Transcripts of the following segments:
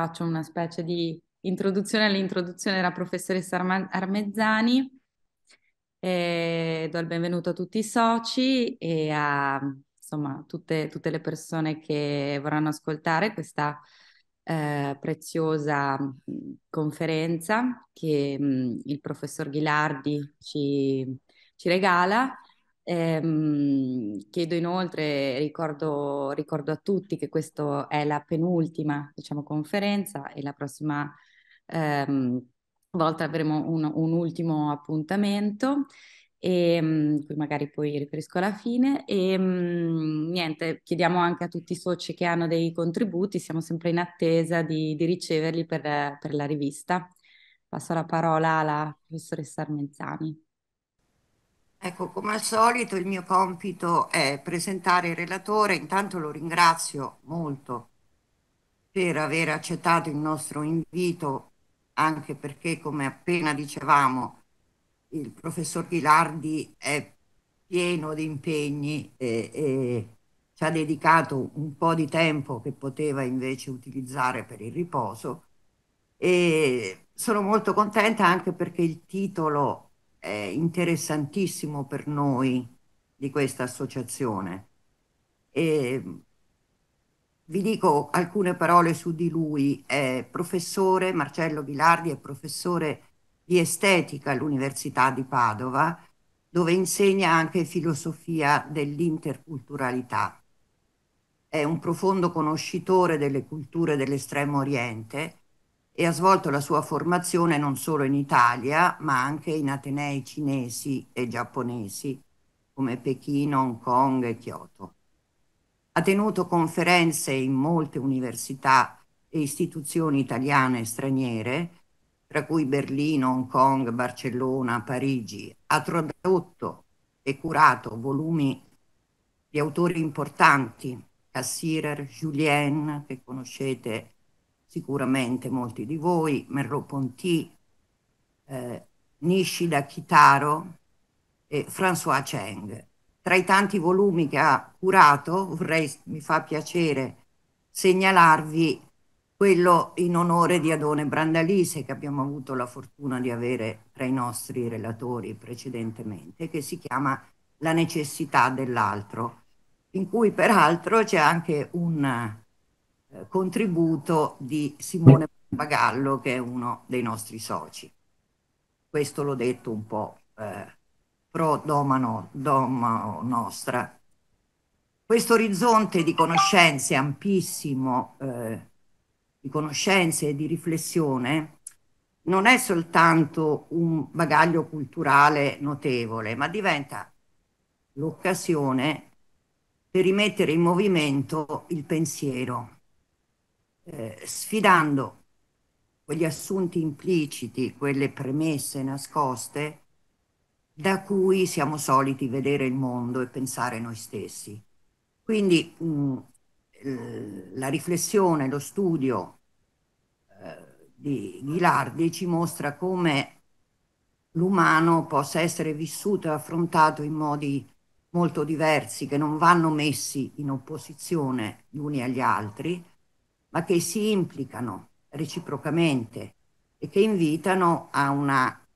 faccio una specie di introduzione all'introduzione della professoressa Armezzani. E do il benvenuto a tutti i soci e a insomma, tutte, tutte, le persone che vorranno ascoltare questa eh, preziosa conferenza che mh, il professor Ghilardi ci, ci regala Ehm, chiedo inoltre, ricordo, ricordo, a tutti che questa è la penultima diciamo, conferenza e la prossima ehm, volta avremo un, un ultimo appuntamento e ehm, qui magari poi riferisco alla fine e ehm, niente chiediamo anche a tutti i soci che hanno dei contributi siamo sempre in attesa di, di riceverli per, per la rivista passo la parola alla professoressa Armenzani Ecco, come al solito il mio compito è presentare il relatore, intanto lo ringrazio molto per aver accettato il nostro invito, anche perché, come appena dicevamo, il professor Ghilardi è pieno di impegni e, e ci ha dedicato un po' di tempo che poteva invece utilizzare per il riposo. E sono molto contenta anche perché il titolo eh, interessantissimo per noi di questa associazione. E vi dico alcune parole su di lui. È professore, Marcello Ghilardi è professore di estetica all'Università di Padova, dove insegna anche filosofia dell'interculturalità. È un profondo conoscitore delle culture dell'estremo oriente e ha svolto la sua formazione non solo in Italia, ma anche in atenei cinesi e giapponesi come Pechino, Hong Kong e Kyoto. Ha tenuto conferenze in molte università e istituzioni italiane e straniere, tra cui Berlino, Hong Kong, Barcellona, Parigi. Ha tradotto e curato volumi di autori importanti, Cassirer, Julien, che conoscete, sicuramente molti di voi, Merleau-Ponty, eh, Nishida Kitaro e François Cheng. Tra i tanti volumi che ha curato, vorrei, mi fa piacere segnalarvi quello in onore di Adone Brandalise che abbiamo avuto la fortuna di avere tra i nostri relatori precedentemente, che si chiama La necessità dell'altro, in cui peraltro c'è anche un eh, contributo di Simone Bagallo, che è uno dei nostri soci. Questo l'ho detto un po' eh, pro domano, domano nostra. Questo orizzonte di conoscenze ampissimo, eh, di conoscenze e di riflessione, non è soltanto un bagaglio culturale notevole, ma diventa l'occasione per rimettere in movimento il pensiero eh, sfidando quegli assunti impliciti, quelle premesse nascoste da cui siamo soliti vedere il mondo e pensare noi stessi. Quindi mh, mm, eh, la riflessione, lo studio eh, di Ghilardi ci mostra come l'umano possa essere vissuto e affrontato in modi molto diversi che non vanno messi in opposizione gli uni agli altri, ma che si implicano reciprocamente e che invitano a una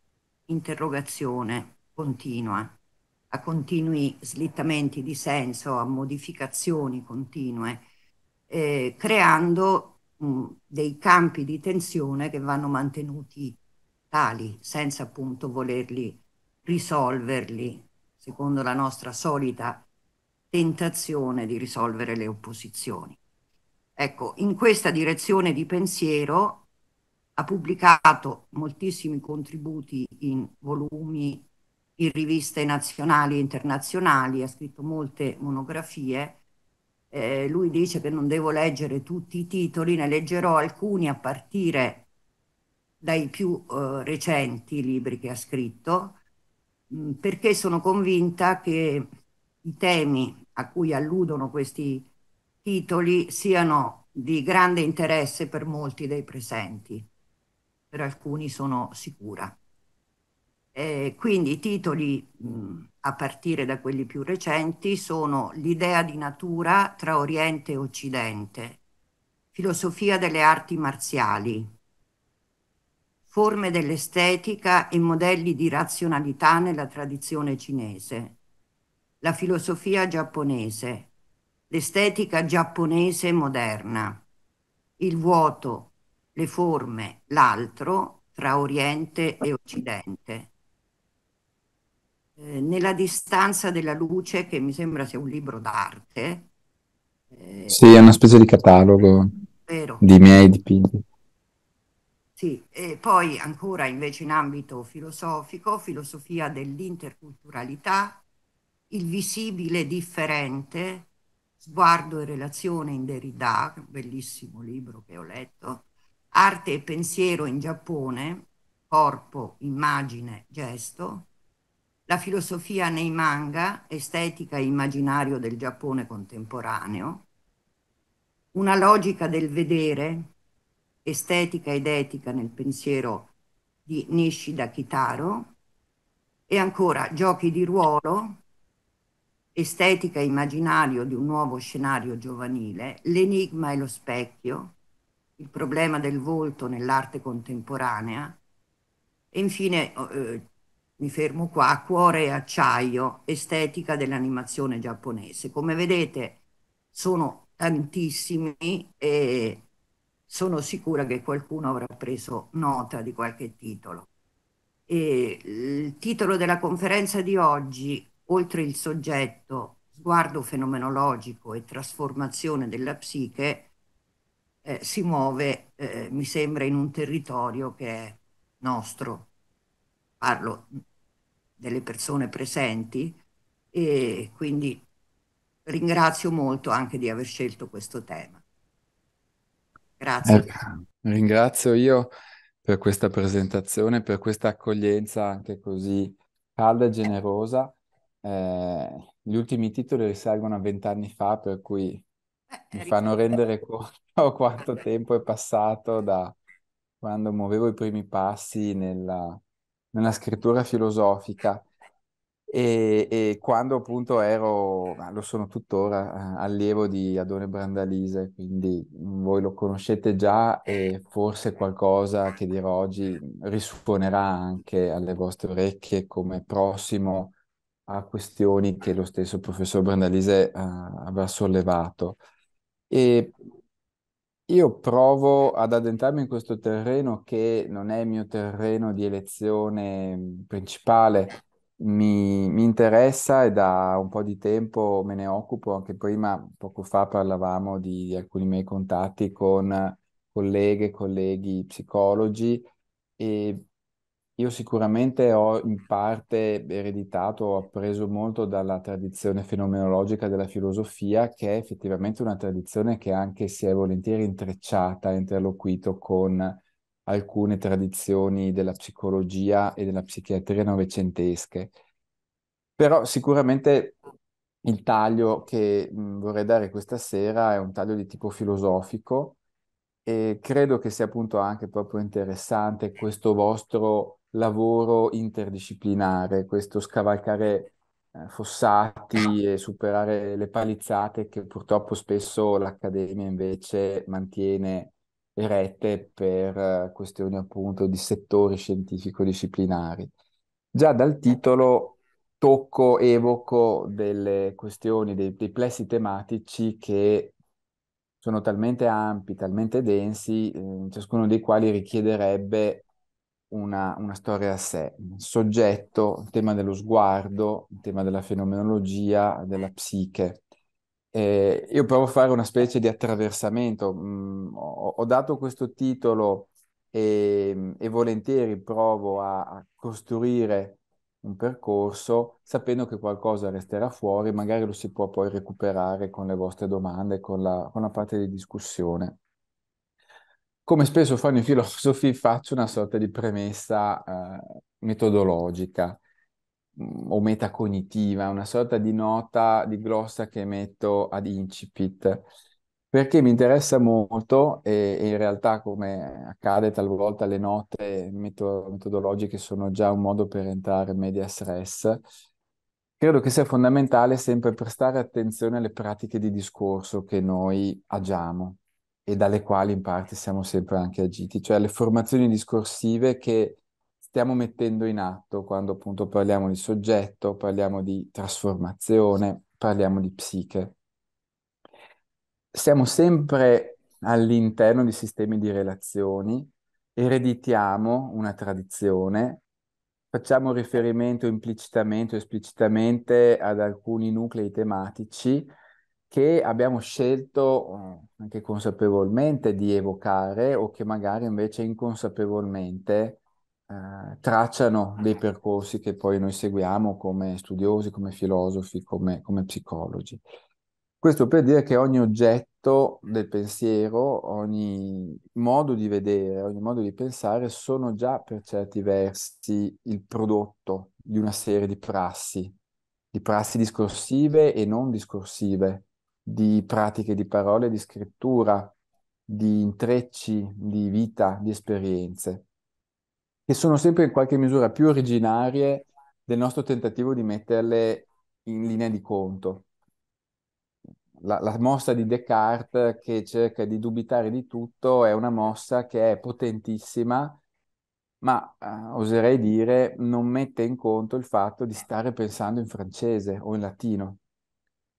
interrogazione continua, a continui slittamenti di senso, a modificazioni continue, eh, creando mh, mm, dei campi di tensione che vanno mantenuti tali, senza appunto volerli risolverli, secondo la nostra solita tentazione di risolvere le opposizioni. Ecco, in questa direzione di pensiero ha pubblicato moltissimi contributi in volumi, in riviste nazionali e internazionali, ha scritto molte monografie. Eh, lui dice che non devo leggere tutti i titoli, ne leggerò alcuni a partire dai più eh, recenti libri che ha scritto, mh, mm, perché sono convinta che i temi a cui alludono questi titoli siano di grande interesse per molti dei presenti, per alcuni sono sicura. Eh, quindi i titoli, mh, a partire da quelli più recenti, sono L'idea di natura tra Oriente e Occidente, Filosofia delle arti marziali, Forme dell'estetica e modelli di razionalità nella tradizione cinese, La filosofia giapponese, l'estetica giapponese moderna, il vuoto, le forme, l'altro tra Oriente e Occidente. Eh, nella distanza della luce, che mi sembra sia un libro d'arte. Eh, sì, è una specie di catalogo vero. di miei dipinti. Sì, e poi ancora invece in ambito filosofico, filosofia dell'interculturalità, il visibile differente, Sguardo e relazione in Derrida, bellissimo libro che ho letto, Arte e pensiero in Giappone, corpo, immagine, gesto, la filosofia nei manga, estetica e immaginario del Giappone contemporaneo, una logica del vedere, estetica ed etica nel pensiero di Nishida Kitaro, e ancora giochi di ruolo, estetica e immaginario di un nuovo scenario giovanile, l'enigma e lo specchio, il problema del volto nell'arte contemporanea e infine oh, eh, mi fermo qua, cuore e acciaio, estetica dell'animazione giapponese. Come vedete sono tantissimi e sono sicura che qualcuno avrà preso nota di qualche titolo. E il titolo della conferenza di oggi oltre il soggetto, sguardo fenomenologico e trasformazione della psiche, eh, si muove, eh, mi sembra, in un territorio che è nostro. Parlo delle persone presenti e quindi ringrazio molto anche di aver scelto questo tema. Grazie. Eh, ringrazio io per questa presentazione, per questa accoglienza anche così calda e generosa eh, gli ultimi titoli risalgono a vent'anni fa, per cui eh, mi fanno rendere conto quanto tempo è passato da quando muovevo i primi passi nella, nella scrittura filosofica. E, e, quando appunto ero, lo sono tuttora, eh, allievo di Adone Brandalise, quindi voi lo conoscete già e forse qualcosa che dirò oggi risuonerà anche alle vostre orecchie come prossimo a questioni che lo stesso professor Brandalise uh, aveva sollevato. E io provo ad addentrarmi in questo terreno che non è il mio terreno di elezione principale, mi, mi, interessa e da un po' di tempo me ne occupo, anche prima, poco fa parlavamo di, di alcuni miei contatti con colleghe, colleghi psicologi e io sicuramente ho in parte ereditato, ho appreso molto dalla tradizione fenomenologica della filosofia, che è effettivamente una tradizione che anche si è volentieri intrecciata, interloquito con alcune tradizioni della psicologia e della psichiatria novecentesche. Però sicuramente il taglio che vorrei dare questa sera è un taglio di tipo filosofico e credo che sia appunto anche proprio interessante questo vostro lavoro interdisciplinare, questo scavalcare eh, fossati e superare le palizzate che purtroppo spesso l'Accademia invece mantiene erette per eh, questioni appunto di settori scientifico-disciplinari. Già dal titolo tocco, evoco delle questioni, dei, dei plessi tematici che sono talmente ampi, talmente densi, eh, ciascuno dei quali richiederebbe una, una storia a sé, soggetto, tema dello sguardo, tema della fenomenologia, della psiche. Eh, io provo a fare una specie di attraversamento. Mm, ho, ho, dato questo titolo e, e volentieri provo a, a, costruire un percorso sapendo che qualcosa resterà fuori, magari lo si può poi recuperare con le vostre domande, con la, con la parte di discussione come spesso fanno i filosofi, faccio una sorta di premessa eh, metodologica mm, o metacognitiva, una sorta di nota di glossa che metto ad incipit, perché mi interessa molto e, e in realtà come accade talvolta le note meto- metodologiche sono già un modo per entrare in media stress, credo che sia fondamentale sempre prestare attenzione alle pratiche di discorso che noi agiamo e dalle quali in parte siamo sempre anche agiti, cioè le formazioni discorsive che stiamo mettendo in atto quando appunto parliamo di soggetto, parliamo di trasformazione, parliamo di psiche. Siamo sempre all'interno di sistemi di relazioni, ereditiamo una tradizione, facciamo riferimento implicitamente o esplicitamente ad alcuni nuclei tematici, che abbiamo scelto mm, anche consapevolmente di evocare o che magari invece inconsapevolmente eh, tracciano dei mhm. percorsi che poi noi seguiamo come studiosi, come filosofi, come, come psicologi. Questo per dire che ogni oggetto del pensiero, ogni modo di vedere, ogni modo di pensare sono già per certi versi il prodotto di una serie di prassi, di prassi discorsive e non discorsive, di pratiche di parole, di scrittura, di intrecci di vita, di esperienze, che sono sempre in qualche misura più originarie del nostro tentativo di metterle in linea di conto. La, la, mossa di Descartes che cerca di dubitare di tutto è una mossa che è potentissima, ma eh, oserei dire non mette in conto il fatto di stare pensando in francese o in latino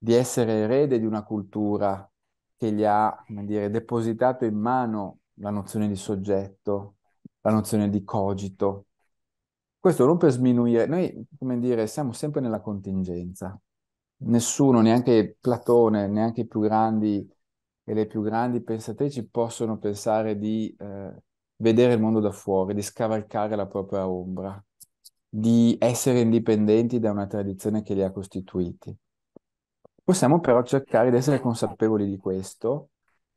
di essere erede di una cultura che gli ha, come dire, depositato in mano la nozione di soggetto, la nozione di cogito. Questo non per sminuire, noi, come dire, siamo sempre nella contingenza. Nessuno, neanche Platone, neanche i più grandi e le più grandi pensatrici possono pensare di eh, vedere il mondo da fuori, di scavalcare la propria ombra, di essere indipendenti da una tradizione che li ha costituiti. Possiamo però cercare di essere consapevoli di questo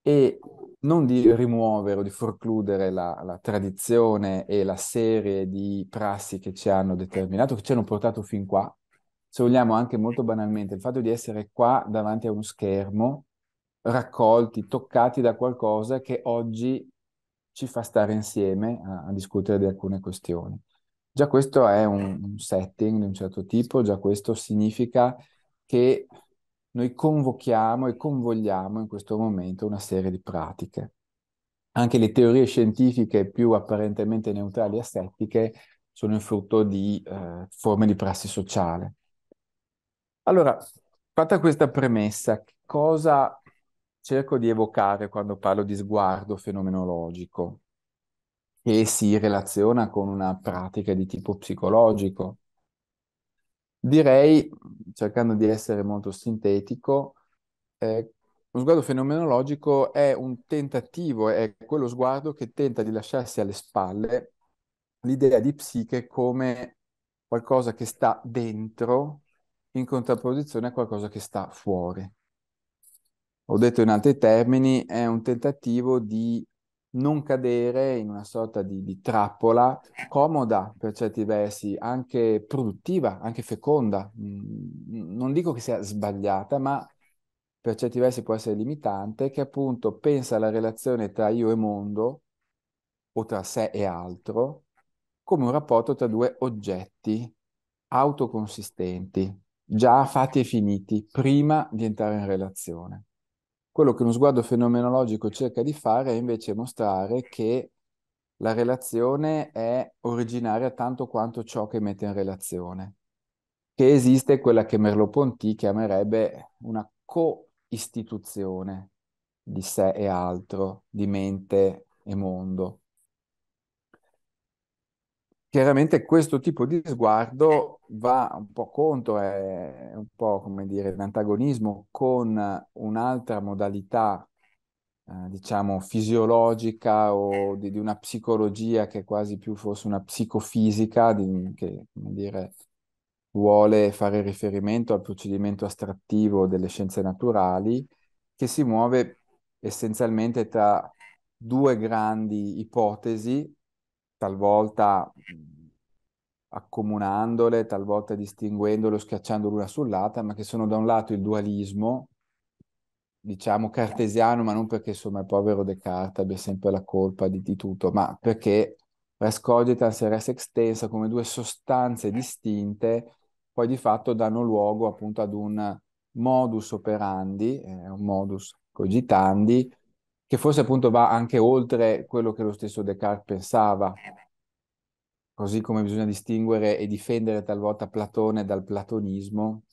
e non di rimuovere o di forcludere la, la, tradizione e la serie di prassi che ci hanno determinato, che ci hanno portato fin qua. Se vogliamo anche molto banalmente il fatto di essere qua davanti a uno schermo, raccolti, toccati da qualcosa che oggi ci fa stare insieme a, a discutere di alcune questioni. Già questo è un, un setting di un certo tipo, già questo significa che noi convochiamo e convogliamo in questo momento una serie di pratiche. Anche le teorie scientifiche più apparentemente neutrali e asettiche sono il frutto di eh, forme di prassi sociale. Allora, fatta questa premessa, cosa cerco di evocare quando parlo di sguardo fenomenologico, che si relaziona con una pratica di tipo psicologico, Direi, cercando di essere molto sintetico, eh, lo sguardo fenomenologico è un tentativo, è quello sguardo che tenta di lasciarsi alle spalle l'idea di psiche come qualcosa che sta dentro in contrapposizione a qualcosa che sta fuori. Ho detto in altri termini, è un tentativo di non cadere in una sorta di, di, trappola comoda per certi versi, anche produttiva, anche feconda. Mm, non dico che sia sbagliata, ma per certi versi può essere limitante, che appunto pensa alla relazione tra io e mondo o tra sé e altro come un rapporto tra due oggetti autoconsistenti, già fatti e finiti prima di entrare in relazione. Quello che uno sguardo fenomenologico cerca di fare è invece mostrare che la relazione è originaria tanto quanto ciò che mette in relazione, che esiste quella che Merleau-Ponty chiamerebbe una co-istituzione di sé e altro, di mente e mondo chiaramente questo tipo di sguardo va un po' contro, è un po' come dire l'antagonismo con un'altra modalità, eh, diciamo, fisiologica o di, di, una psicologia che quasi più fosse una psicofisica, di, che come dire, vuole fare riferimento al procedimento astrattivo delle scienze naturali, che si muove essenzialmente tra due grandi ipotesi talvolta accomunandole, talvolta distinguendole o schiacciando l'una sull'altra, ma che sono da un lato il dualismo, diciamo cartesiano, ma non perché insomma il povero Descartes abbia sempre la colpa di, di tutto, ma perché res cogitans e res extensa come due sostanze distinte poi di fatto danno luogo appunto ad un modus operandi, eh, un modus cogitandi, che forse appunto va anche oltre quello che lo stesso Descartes pensava, eh così come bisogna distinguere e difendere talvolta Platone dal platonismo,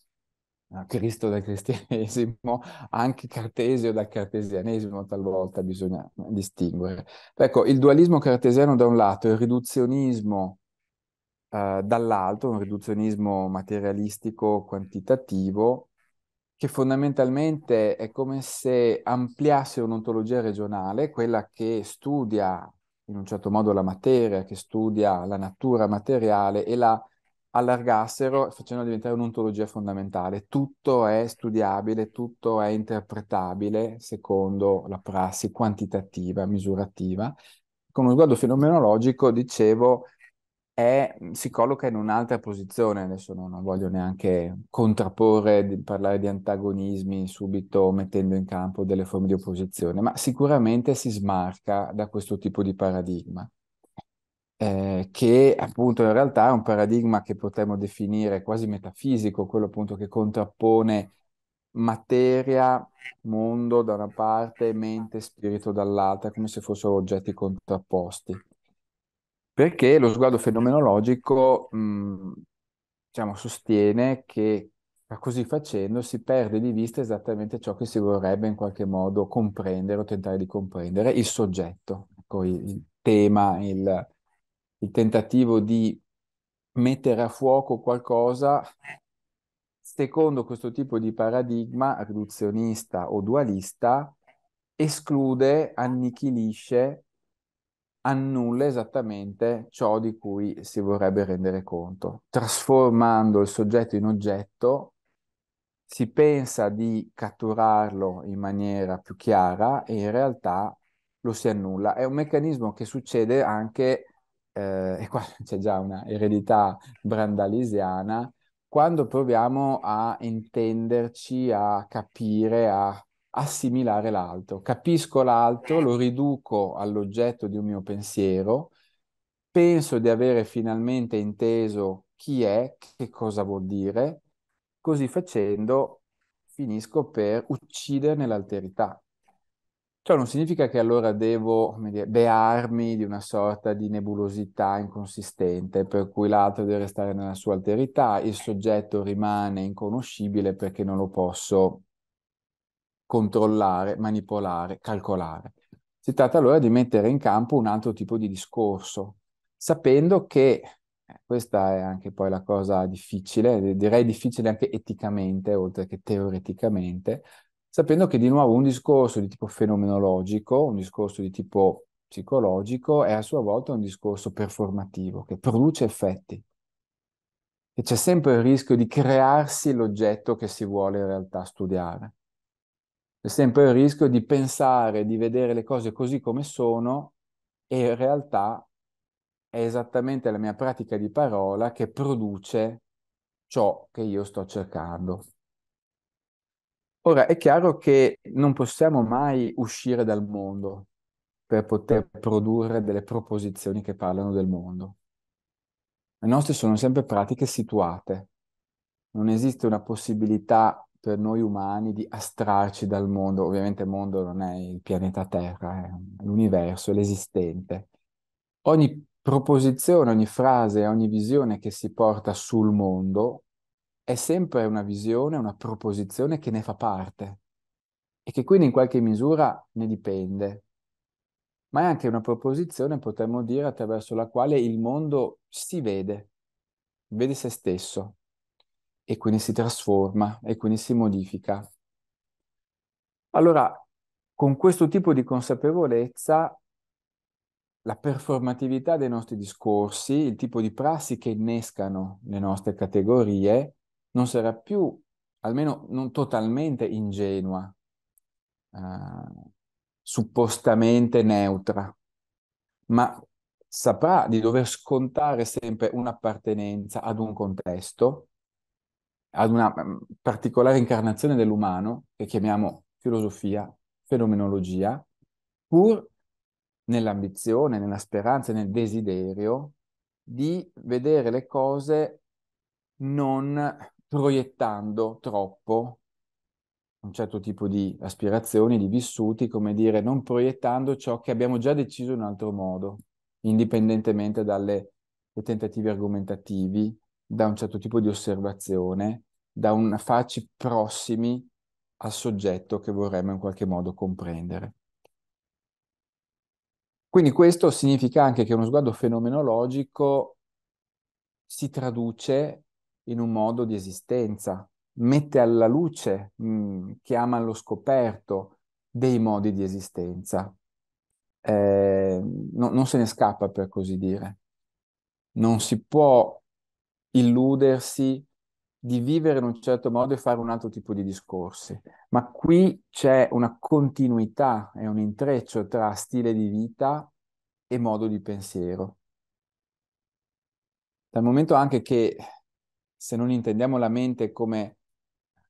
eh, Cristo dal cristianesimo, anche Cartesio dal cartesianesimo talvolta bisogna distinguere. Ecco, il dualismo cartesiano da un lato, il riduzionismo eh, dall'altro, un riduzionismo materialistico quantitativo, che fondamentalmente è come se ampliasse un'ontologia regionale, quella che studia in un certo modo la materia, che studia la natura materiale e la allargassero facendo diventare un'ontologia fondamentale. Tutto è studiabile, tutto è interpretabile secondo la prassi quantitativa, misurativa. Con uno sguardo fenomenologico, dicevo, è, si colloca in un'altra posizione, adesso no, non voglio neanche contrapporre, di, parlare di antagonismi subito mettendo in campo delle forme di opposizione, ma sicuramente si smarca da questo tipo di paradigma, eh, che appunto in realtà è un paradigma che potremmo definire quasi metafisico, quello appunto che contrappone materia, mondo da una parte, mente, spirito dall'altra, come se fossero oggetti contrapposti. Perché lo sguardo fenomenologico, mh, diciamo, sostiene che così facendo si perde di vista esattamente ciò che si vorrebbe in qualche modo comprendere o tentare di comprendere, il soggetto, ecco, il, il tema, il, il tentativo di mettere a fuoco qualcosa secondo questo tipo di paradigma riduzionista o dualista esclude, annichilisce annulla esattamente ciò di cui si vorrebbe rendere conto. Trasformando il soggetto in oggetto, si pensa di catturarlo in maniera più chiara e in realtà lo si annulla. È un meccanismo che succede anche, eh, e qua c'è già una eredità brandalisiana, quando proviamo a intenderci, a capire, a assimilare l'altro. Capisco l'altro, lo riduco all'oggetto di un mio pensiero, penso di avere finalmente inteso chi è, che cosa vuol dire, così facendo finisco per ucciderne l'alterità. Ciò non significa che allora devo dire, bearmi di una sorta di nebulosità inconsistente, per cui l'altro deve restare nella sua alterità, il soggetto rimane inconoscibile perché non lo posso controllare, manipolare, calcolare. Si tratta allora di mettere in campo un altro tipo di discorso, sapendo che eh, questa è anche poi la cosa difficile, direi difficile anche eticamente, oltre che teoreticamente, sapendo che di nuovo un discorso di tipo fenomenologico, un discorso di tipo psicologico, è a sua volta un discorso performativo, che produce effetti. E c'è sempre il rischio di crearsi l'oggetto che si vuole in realtà studiare. C'è sempre il rischio di pensare, di vedere le cose così come sono e in realtà è esattamente la mia pratica di parola che produce ciò che io sto cercando. Ora, è chiaro che non possiamo mai uscire dal mondo per poter produrre delle proposizioni che parlano del mondo. Le nostre sono sempre pratiche situate. Non esiste una possibilità per noi umani di astrarci dal mondo. Ovviamente il mondo non è il pianeta Terra, è l'universo, è l'esistente. Ogni proposizione, ogni frase, ogni visione che si porta sul mondo è sempre una visione, una proposizione che ne fa parte e che quindi in qualche misura ne dipende. Ma è anche una proposizione, potremmo dire, attraverso la quale il mondo si vede, vede se stesso, e quindi si trasforma e quindi si modifica. Allora, con questo tipo di consapevolezza, la performatività dei nostri discorsi, il tipo di prassi che innescano le nostre categorie, non sarà più, almeno non totalmente ingenua, eh, suppostamente neutra, ma saprà di dover scontare sempre un'appartenenza ad un contesto, ad una mm, particolare incarnazione dell'umano che chiamiamo filosofia, fenomenologia, pur nell'ambizione, nella speranza, e nel desiderio di vedere le cose non proiettando troppo un certo tipo di aspirazioni, di vissuti, come dire, non proiettando ciò che abbiamo già deciso in un altro modo, indipendentemente dalle, dai tentativi argomentativi da un certo tipo di osservazione, da un farci prossimi al soggetto che vorremmo in qualche modo comprendere. Quindi questo significa anche che uno sguardo fenomenologico si traduce in un modo di esistenza, mette alla luce, mh, mm, chiama allo scoperto dei modi di esistenza. Eh, no, non se ne scappa, per così dire. Non si può illudersi di vivere in un certo modo e fare un altro tipo di discorsi. Ma qui c'è una continuità e un intreccio tra stile di vita e modo di pensiero. Dal momento anche che se non intendiamo la mente come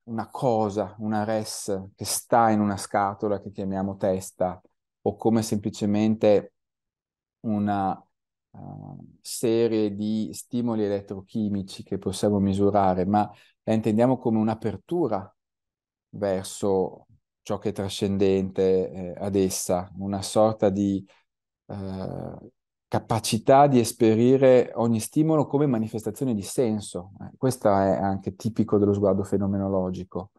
una cosa, una res che sta in una scatola che chiamiamo testa, o come semplicemente una eh, serie di stimoli elettrochimici che possiamo misurare, ma la intendiamo come un'apertura verso ciò che è trascendente eh, ad essa, una sorta di eh, capacità di esperire ogni stimolo come manifestazione di senso. Eh, questo è anche tipico dello sguardo fenomenologico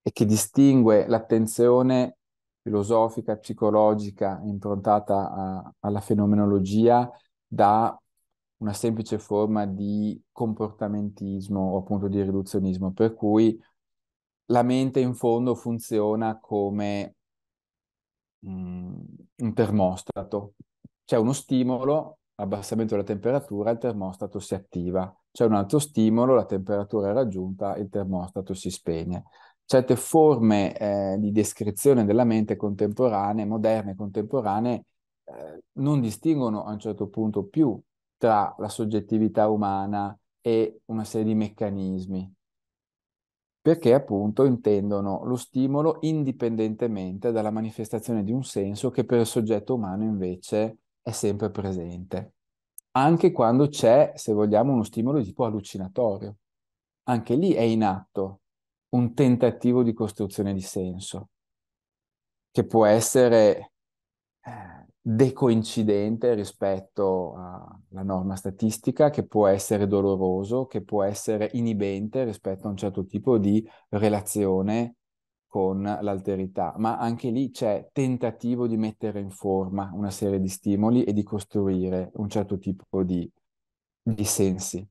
e che distingue l'attenzione filosofica, psicologica improntata a, alla fenomenologia da una semplice forma di comportamentismo o appunto di riduzionismo, per cui la mente in fondo funziona come mh, mm, un termostato. C'è uno stimolo, abbassamento della temperatura, il termostato si attiva. C'è un altro stimolo, la temperatura è raggiunta, il termostato si spegne. Certe forme eh, di descrizione della mente contemporanea, moderne contemporanee, eh, non distinguono a un certo punto più tra la soggettività umana e una serie di meccanismi, perché appunto intendono lo stimolo indipendentemente dalla manifestazione di un senso che per il soggetto umano invece è sempre presente, anche quando c'è, se vogliamo, uno stimolo di tipo allucinatorio. Anche lì è in atto un tentativo di costruzione di senso, che può essere eh, decoincidente rispetto alla norma statistica, che può essere doloroso, che può essere inibente rispetto a un certo tipo di relazione con l'alterità, ma anche lì c'è tentativo di mettere in forma una serie di stimoli e di costruire un certo tipo di, di sensi.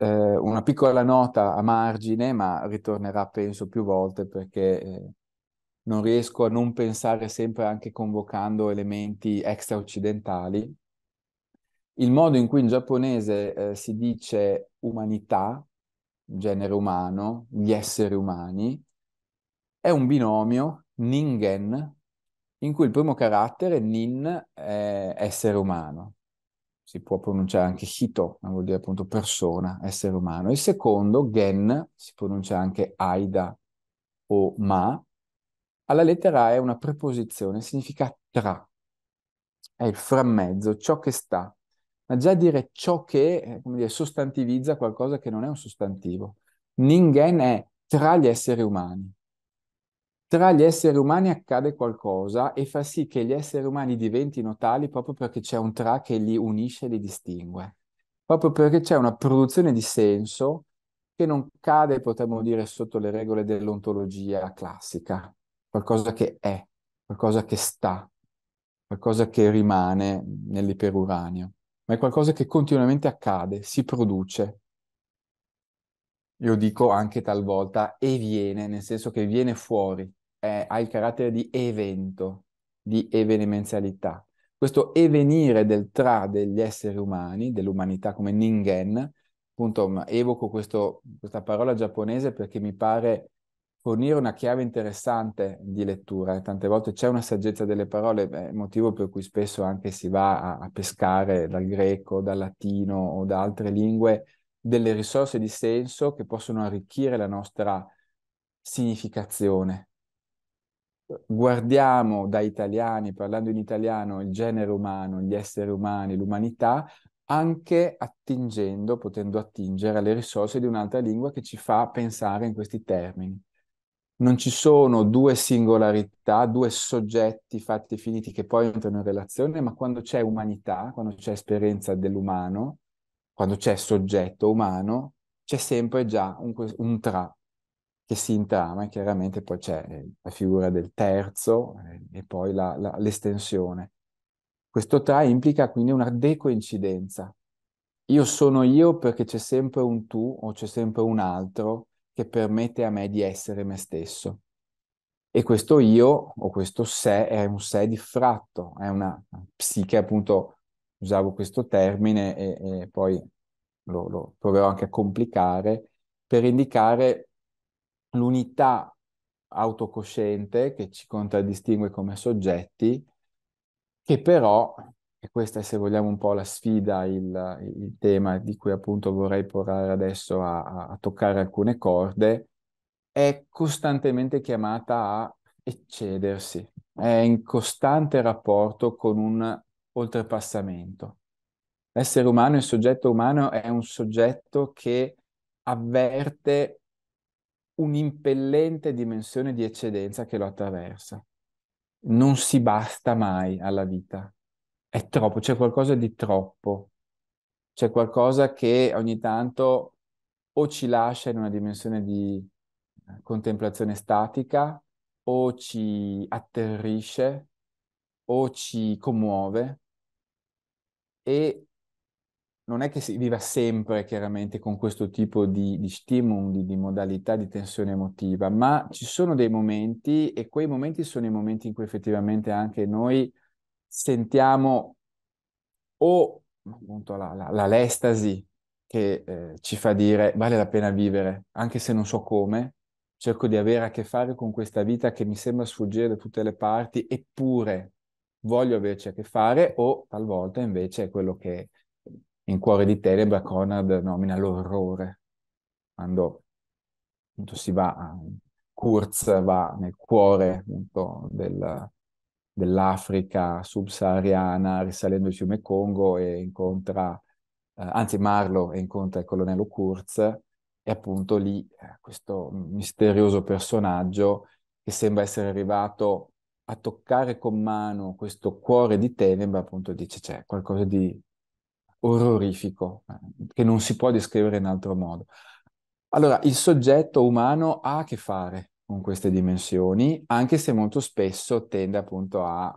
Eh, una piccola nota a margine, ma ritornerà penso più volte perché eh, non riesco a non pensare sempre anche convocando elementi extra-occidentali. Il modo in cui in giapponese eh, si dice umanità, genere umano, gli esseri umani, è un binomio ningen, in cui il primo carattere, nin, è essere umano. Si può pronunciare anche hito, ma vuol dire appunto persona, essere umano. Il secondo, gen, si pronuncia anche aida o ma, alla lettera A è una preposizione, significa tra, è il frammezzo, ciò che sta. Ma già dire ciò che, eh, come dire, sostantivizza qualcosa che non è un sostantivo. Ningen è tra gli esseri umani. Tra gli esseri umani accade qualcosa e fa sì che gli esseri umani diventino tali proprio perché c'è un tra che li unisce e li distingue. Proprio perché c'è una produzione di senso che non cade, potremmo dire, sotto le regole dell'ontologia classica qualcosa che è, qualcosa che sta, qualcosa che rimane nell'iperuranio, ma è qualcosa che continuamente accade, si produce. Io dico anche talvolta e viene, nel senso che viene fuori, è, ha il carattere di evento, di evenimenzialità. Questo evenire del tra degli esseri umani, dell'umanità come Ningen, appunto evoco questo, questa parola giapponese perché mi pare fornire una chiave interessante di lettura. tante volte c'è una saggezza delle parole, beh, motivo per cui spesso anche si va a, a, pescare dal greco, dal latino o da altre lingue delle risorse di senso che possono arricchire la nostra significazione. Guardiamo da italiani, parlando in italiano, il genere umano, gli esseri umani, l'umanità, anche attingendo, potendo attingere alle risorse di un'altra lingua che ci fa pensare in questi termini non ci sono due singolarità, due soggetti fatti e finiti che poi entrano in relazione, ma quando c'è umanità, quando c'è esperienza dell'umano, quando c'è soggetto umano, c'è sempre già un, un tra che si intrama e chiaramente poi c'è eh, la figura del terzo eh, e poi la, la, l'estensione. Questo tra implica quindi una decoincidenza. Io sono io perché c'è sempre un tu o c'è sempre un altro che permette a me di essere me stesso. E questo io o questo sé è un sé diffratto, è una psiche appunto, usavo questo termine e, e poi lo, lo proverò anche a complicare, per indicare l'unità autocosciente che ci contraddistingue come soggetti, che però e questa è, se vogliamo, un po' la sfida, il, il tema di cui appunto vorrei portare adesso a, a toccare alcune corde, è costantemente chiamata a eccedersi, è in costante rapporto con un oltrepassamento. L'essere umano, il soggetto umano è un soggetto che avverte un'impellente dimensione di eccedenza che lo attraversa. Non si basta mai alla vita, è troppo, c'è qualcosa di troppo, c'è qualcosa che ogni tanto o ci lascia in una dimensione di eh, contemplazione statica o ci atterrisce o ci commuove e non è che si viva sempre chiaramente con questo tipo di, di stimolo, di, di modalità di tensione emotiva, ma ci sono dei momenti e quei momenti sono i momenti in cui effettivamente anche noi sentiamo o appunto la, la, la l'estasi che eh, ci fa dire vale la pena vivere, anche se non so come, cerco di avere a che fare con questa vita che mi sembra sfuggire da tutte le parti, eppure voglio averci a che fare, o talvolta invece è quello che in Cuore di Telebra Conrad nomina l'orrore, quando appunto, si va a Kurz, va nel cuore appunto, del, dell'Africa subsahariana risalendo il fiume Congo e incontra, eh, anzi Marlo e incontra il colonnello Kurz e appunto lì eh, questo misterioso personaggio che sembra essere arrivato a toccare con mano questo cuore di tenebra, appunto dice c'è qualcosa di orrorifico eh, che non si può descrivere in altro modo. Allora, il soggetto umano ha a che fare con queste dimensioni, anche se molto spesso tende appunto a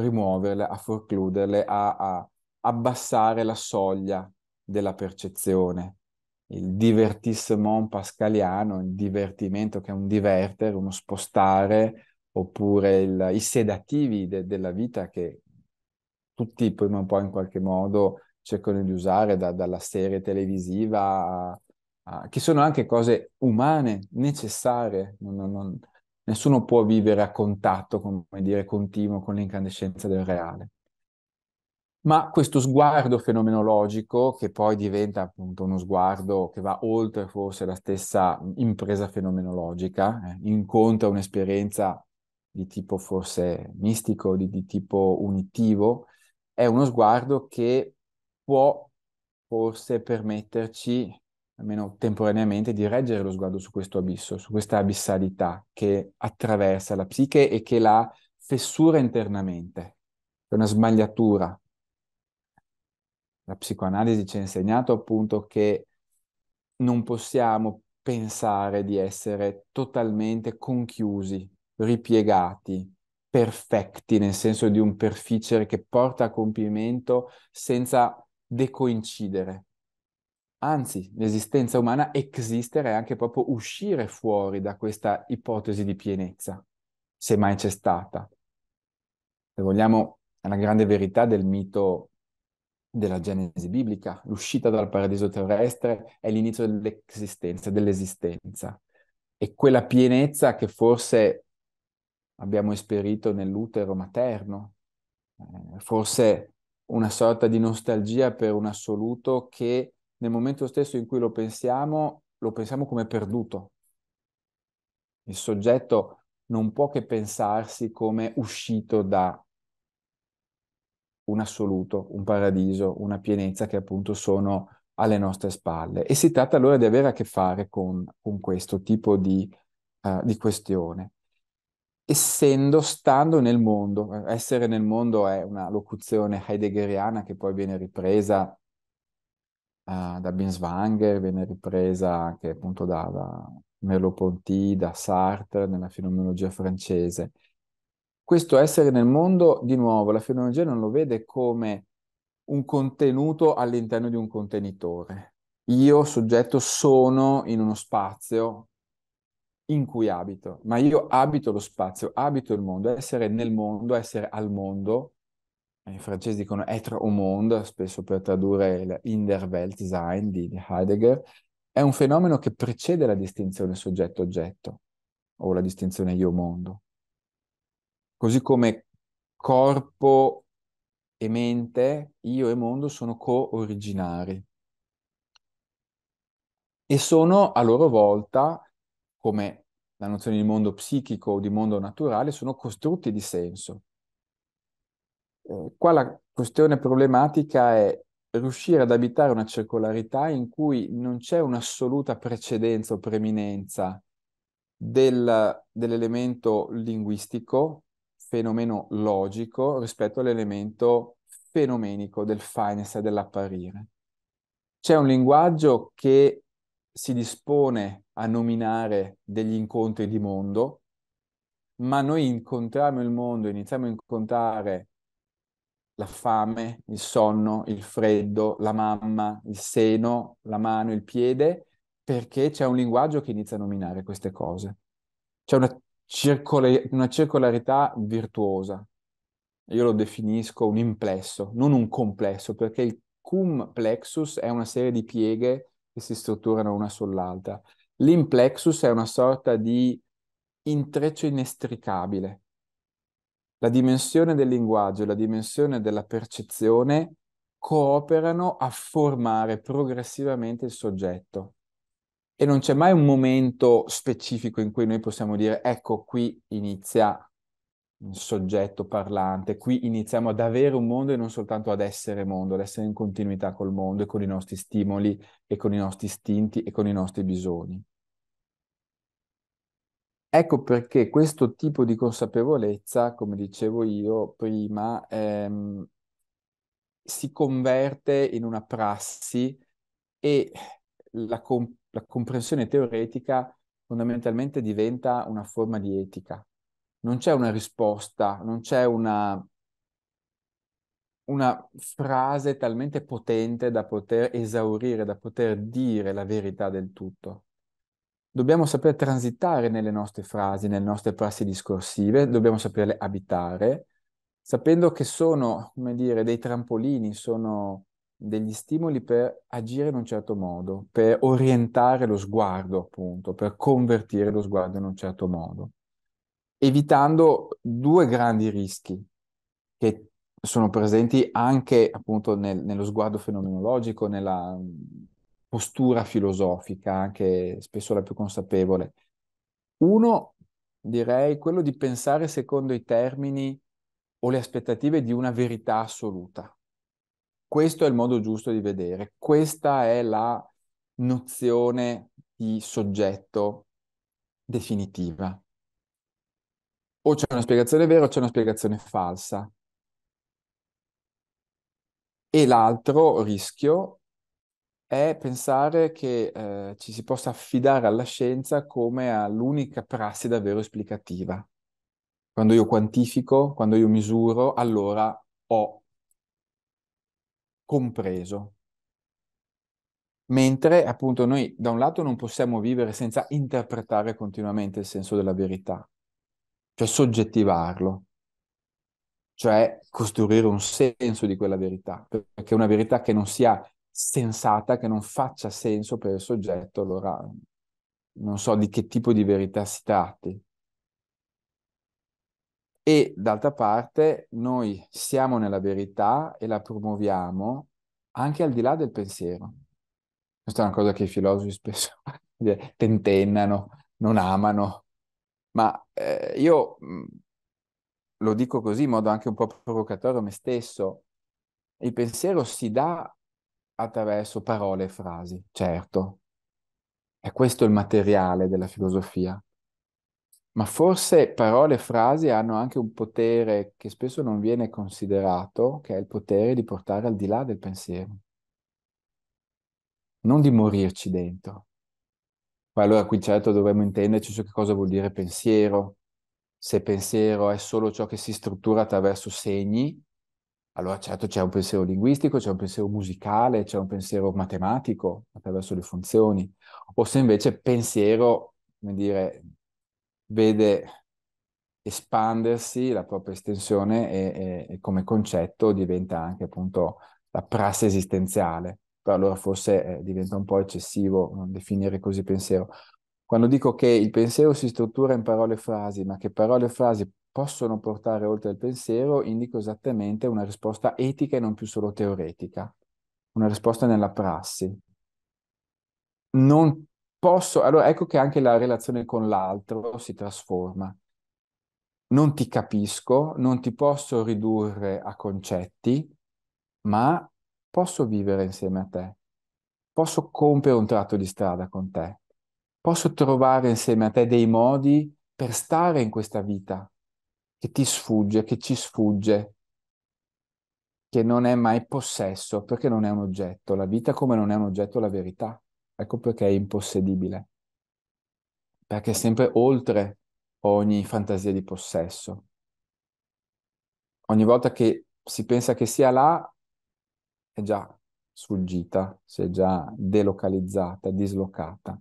rimuoverle, a forcluderle, a, a abbassare la soglia della percezione. Il divertissement pascaliano, il divertimento che è un divertere, uno spostare, oppure il, i sedativi de, della vita che tutti prima o poi in qualche modo cercano di usare, da, dalla serie televisiva uh, che sono anche cose umane, necessarie. Non, non, non, nessuno può vivere a contatto, come dire, continuo con l'incandescenza del reale. Ma questo sguardo fenomenologico, che poi diventa appunto uno sguardo che va oltre forse la stessa impresa fenomenologica, eh, incontra un'esperienza di tipo forse mistico, di, di, tipo unitivo, è uno sguardo che può forse permetterci almeno temporaneamente, di reggere lo sguardo su questo abisso, su questa abissalità che attraversa la psiche e che la fessura internamente. È una smagliatura. La psicoanalisi ci ha insegnato appunto che non possiamo pensare di essere totalmente conchiusi, ripiegati, perfetti, nel senso di un perficere che porta a compimento senza decoincidere Anzi, l'esistenza umana esistere è anche proprio uscire fuori da questa ipotesi di pienezza, se mai c'è stata. Se vogliamo, è la grande verità del mito della Genesi biblica. L'uscita dal paradiso terrestre è l'inizio dell'esistenza, dell'esistenza. E quella pienezza che forse abbiamo esperito nell'utero materno, eh, forse una sorta di nostalgia per un assoluto che nel momento stesso in cui lo pensiamo, lo pensiamo come perduto. Il soggetto non può che pensarsi come uscito da un assoluto, un paradiso, una pienezza che appunto sono alle nostre spalle. E si tratta allora di avere a che fare con, con questo tipo di, uh, di, questione. Essendo, stando nel mondo, eh, essere nel mondo è una locuzione heideggeriana che poi viene ripresa uh, da Binswanger, viene ripresa anche appunto da, da Merleau-Ponty, da Sartre nella fenomenologia francese. Questo essere nel mondo, di nuovo, la fenomenologia non lo vede come un contenuto all'interno di un contenitore. Io, soggetto, sono in uno spazio in cui abito, ma io abito lo spazio, abito il mondo, essere nel mondo, essere al mondo, eh, i francesi dicono être au monde, spesso per tradurre in der Welt sein di, di Heidegger, è un fenomeno che precede la distinzione soggetto-oggetto o la distinzione io-mondo. Così come corpo e mente, io e mondo sono co-originari e sono a loro volta, come la nozione di mondo psichico o di mondo naturale, sono costrutti di senso. Eh, qua la questione problematica è riuscire ad abitare una circolarità in cui non c'è un'assoluta precedenza o preminenza del, dell'elemento linguistico, fenomeno logico, rispetto all'elemento fenomenico del finesse dell'apparire. C'è un linguaggio che si dispone a nominare degli incontri di mondo, ma noi incontriamo il mondo, iniziamo a incontrare la fame, il sonno, il freddo, la mamma, il seno, la mano, il piede, perché c'è un linguaggio che inizia a nominare queste cose. C'è una, circol- una circolarità virtuosa. Io lo definisco un implesso, non un complesso, perché il cum plexus è una serie di pieghe che si strutturano una sull'altra. L'implexus è una sorta di intreccio inestricabile la dimensione del linguaggio e la dimensione della percezione cooperano a formare progressivamente il soggetto. E non c'è mai un momento specifico in cui noi possiamo dire ecco qui inizia il soggetto parlante, qui iniziamo ad avere un mondo e non soltanto ad essere mondo, ad essere in continuità col mondo e con i nostri stimoli e con i nostri istinti e con i nostri bisogni. Ecco perché questo tipo di consapevolezza, come dicevo io prima, ehm, si converte in una prassi e la, comp- la comprensione teoretica fondamentalmente diventa una forma di etica. Non c'è una risposta, non c'è una, una frase talmente potente da poter esaurire, da poter dire la verità del tutto. Dobbiamo saper transitare nelle nostre frasi, nelle nostre prassi discorsive, dobbiamo saperle abitare, sapendo che sono, come dire, dei trampolini, sono degli stimoli per agire in un certo modo, per orientare lo sguardo, appunto, per convertire lo sguardo in un certo modo, evitando due grandi rischi che sono presenti anche appunto nel, nello sguardo fenomenologico, nella, postura filosofica, anche spesso la più consapevole. Uno, direi, quello di pensare secondo i termini o le aspettative di una verità assoluta. Questo è il modo giusto di vedere, questa è la nozione di soggetto definitiva. O c'è una spiegazione vera o c'è una spiegazione falsa. E l'altro rischio è pensare che eh, ci si possa affidare alla scienza come all'unica prassi davvero esplicativa. Quando io quantifico, quando io misuro, allora ho compreso. Mentre appunto noi da un lato non possiamo vivere senza interpretare continuamente il senso della verità, cioè soggettivarlo, cioè costruire un senso di quella verità, perché una verità che non sia sensata che non faccia senso per il soggetto, allora non so di che tipo di verità si tratti. E d'altra parte noi siamo nella verità e la promuoviamo anche al di là del pensiero. Questa è una cosa che i filosofi spesso tentennano, non amano, ma eh, io mm, lo dico così in modo anche un po' provocatorio a me stesso. Il pensiero si dà attraverso parole e frasi, certo. E questo è il materiale della filosofia. Ma forse parole e frasi hanno anche un potere che spesso non viene considerato, che è il potere di portare al di là del pensiero. Non di morirci dentro. Poi allora qui certo dovremmo intenderci su che cosa vuol dire pensiero, se pensiero è solo ciò che si struttura attraverso segni, allora certo c'è un pensiero linguistico, c'è un pensiero musicale, c'è un pensiero matematico attraverso le funzioni, o se invece pensiero, come dire, vede espandersi la propria estensione e, e, e, come concetto diventa anche appunto la prassi esistenziale. Però allora forse eh, diventa un po' eccessivo non definire così pensiero. Quando dico che il pensiero si struttura in parole e frasi, ma che parole e frasi possono portare oltre il pensiero, indico esattamente una risposta etica e non più solo teoretica, una risposta nella prassi. Non posso, allora ecco che anche la relazione con l'altro si trasforma. Non ti capisco, non ti posso ridurre a concetti, ma posso vivere insieme a te, posso compiere un tratto di strada con te, posso trovare insieme a te dei modi per stare in questa vita, che ti sfugge, che ci sfugge, che non è mai possesso, perché non è un oggetto. La vita come non è un oggetto la verità. Ecco perché è impossedibile. Perché è sempre oltre ogni fantasia di possesso. Ogni volta che si pensa che sia là, è già sfuggita, si è già delocalizzata, dislocata.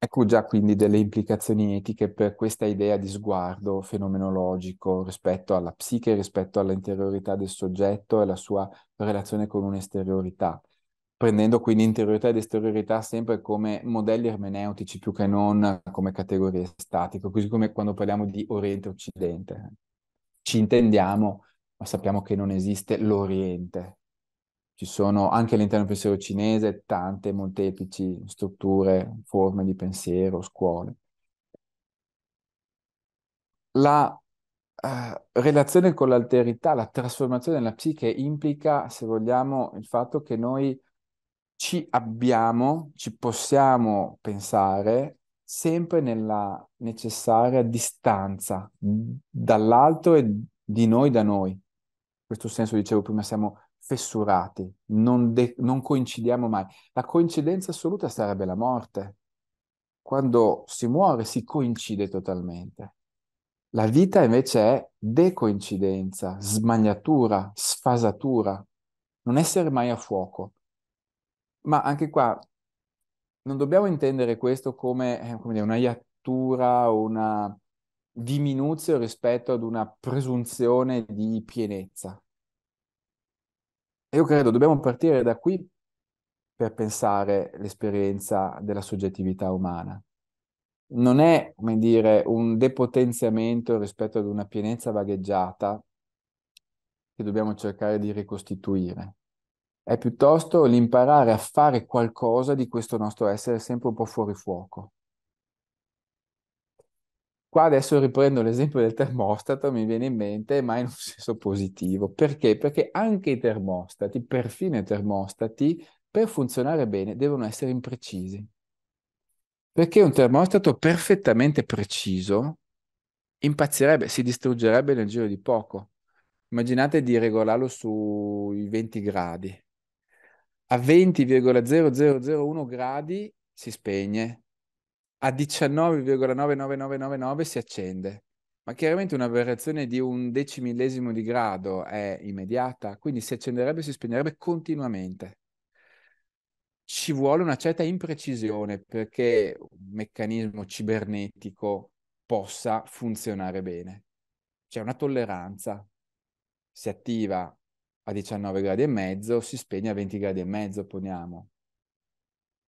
Ecco già quindi delle implicazioni etiche per questa idea di sguardo fenomenologico rispetto alla psiche, rispetto all'interiorità del soggetto e la sua relazione con un'esteriorità, prendendo quindi interiorità ed esteriorità sempre come modelli ermeneutici più che non come categorie statiche, così come quando parliamo di Oriente-Occidente. Ci intendiamo, ma sappiamo che non esiste l'Oriente, ci sono anche all'interno del pensiero cinese tante molteplici strutture, forme di pensiero, scuole. La eh, relazione con l'alterità, la trasformazione della psiche implica, se vogliamo, il fatto che noi ci abbiamo, ci possiamo pensare sempre nella necessaria distanza dall'altro e di noi da noi. In questo senso, dicevo prima, siamo fessurati, non, de- non coincidiamo mai. La coincidenza assoluta sarebbe la morte. Quando si muore si coincide totalmente. La vita invece è decoincidenza, smaniatura, sfasatura, non essere mai a fuoco. Ma anche qua non dobbiamo intendere questo come, eh, come dire, una iattura, una diminuzione rispetto ad una presunzione di pienezza. Io credo dobbiamo partire da qui per pensare l'esperienza della soggettività umana. Non è, come dire, un depotenziamento rispetto ad una pienezza vagheggiata che dobbiamo cercare di ricostituire. È piuttosto l'imparare a fare qualcosa di questo nostro essere sempre un po' fuori fuoco. Qua adesso riprendo l'esempio del termostato, mi viene in mente, ma in un senso positivo. Perché? Perché anche i termostati, perfino i termostati, per funzionare bene devono essere imprecisi. Perché un termostato perfettamente preciso impazzirebbe, si distruggerebbe nel giro di poco. Immaginate di regolarlo sui 20 gradi. A 20,0001 gradi si spegne, a 19,99999 si accende. Ma chiaramente una variazione di un decimillesimo di grado è immediata, quindi si accenderebbe e si spegnerebbe continuamente. Ci vuole una certa imprecisione perché un meccanismo cibernetico possa funzionare bene. C'è una tolleranza. Si attiva a 19 gradi e mezzo, si spegne a 20 gradi e mezzo, poniamo.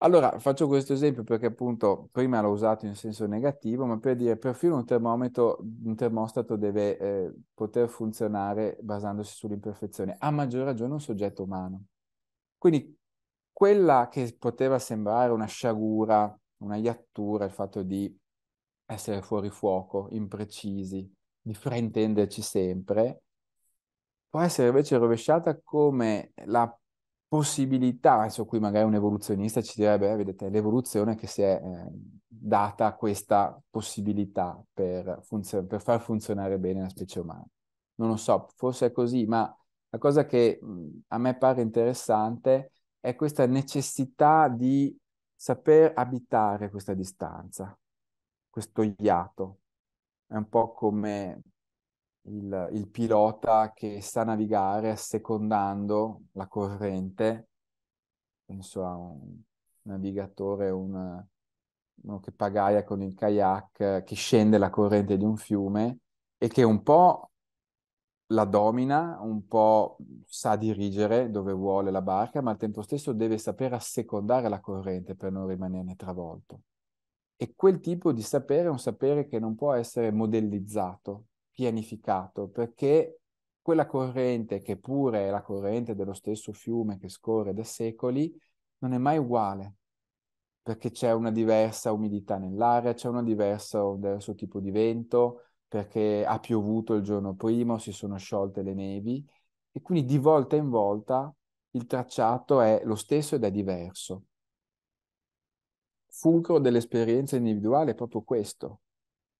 Allora, faccio questo esempio perché appunto prima l'ho usato in senso negativo, ma per dire perfino un termometro, un termostato deve eh, poter funzionare basandosi sull'imperfezione, a maggior ragione un soggetto umano. Quindi quella che poteva sembrare una sciagura, una iattura, il fatto di essere fuori fuoco, imprecisi, di fraintenderci sempre, può essere invece rovesciata come la possibilità, adesso qui magari un evoluzionista ci direbbe, eh, vedete, l'evoluzione che si è eh, data questa possibilità per, funzion- per, far funzionare bene la specie umana. Non lo so, forse è così, ma la cosa che mh, mhmm, a me pare interessante è questa necessità di saper abitare questa distanza, questo iato. È un po' come il, il pilota che sa navigare secondando la corrente, penso a un navigatore, un, uno che pagaia con il kayak, che scende la corrente di un fiume e che un po' la domina, un po' sa dirigere dove vuole la barca, ma al tempo stesso deve sapere assecondare la corrente per non rimanerne travolto. E quel tipo di sapere è un sapere che non può essere modellizzato, pianificato perché quella corrente, che pure è la corrente dello stesso fiume che scorre da secoli, non è mai uguale perché c'è una diversa umidità nell'aria, c'è un diverso, diverso tipo di vento, perché ha piovuto il giorno prima, si sono sciolte le nevi e quindi di volta in volta il tracciato è lo stesso ed è diverso. Fulcro dell'esperienza individuale è proprio questo,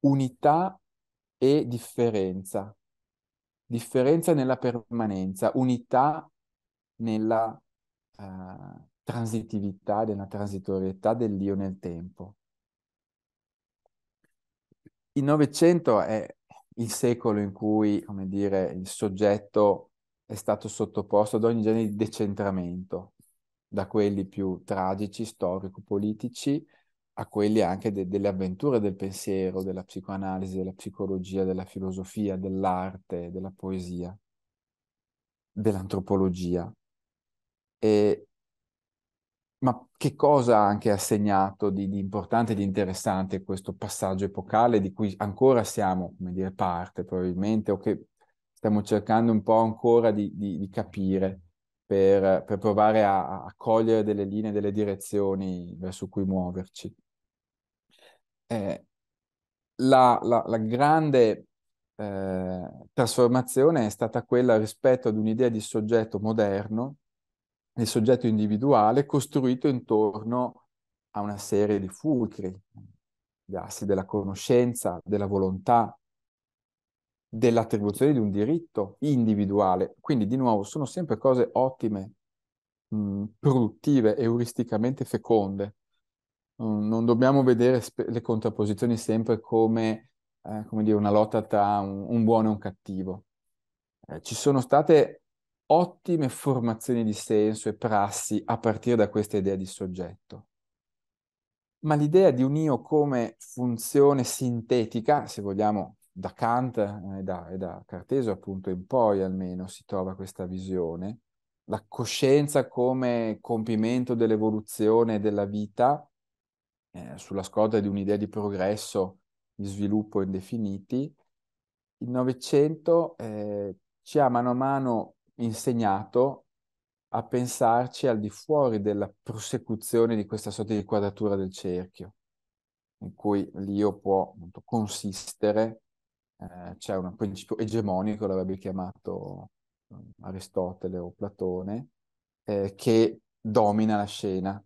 unità e differenza, differenza nella permanenza, unità nella uh, transitività, nella transitorietà dell'io nel tempo. Il Novecento è il secolo in cui, come dire, il soggetto è stato sottoposto ad ogni genere di decentramento, da quelli più tragici, storico-politici, a quelli anche de- delle avventure del pensiero, della psicoanalisi, della psicologia, della filosofia, dell'arte, della poesia, dell'antropologia. E... Ma che cosa anche ha segnato di, di importante e di interessante questo passaggio epocale di cui ancora siamo, come dire, parte probabilmente, o che stiamo cercando un po' ancora di, di, di capire per, per, provare a, a cogliere delle linee, delle direzioni verso cui muoverci? eh, la, la, la, grande eh, trasformazione è stata quella rispetto ad un'idea di soggetto moderno, di soggetto individuale, costruito intorno a una serie di fulcri, gli assi della conoscenza, della volontà, dell'attribuzione di un diritto individuale. Quindi, di nuovo, sono sempre cose ottime, mh, produttive, euristicamente feconde Mm, non dobbiamo vedere le contrapposizioni sempre come, eh, come dire, una lotta tra un, un buono e un cattivo. Eh, ci sono state ottime formazioni di senso e prassi a partire da questa idea di soggetto. Ma l'idea di un io come funzione sintetica, se vogliamo, da Kant eh, e da, e da Cartesio appunto in poi almeno si trova questa visione, la coscienza come compimento dell'evoluzione della vita, eh, sulla scorta di un'idea di progresso, di sviluppo indefiniti, il Novecento eh, ci ha mano a mano insegnato a pensarci al di fuori della prosecuzione di questa sorta di quadratura del cerchio, in cui l'io può appunto, consistere, eh, c'è un principio egemonico, l'avrebbe chiamato eh, Aristotele o Platone, eh, che domina la scena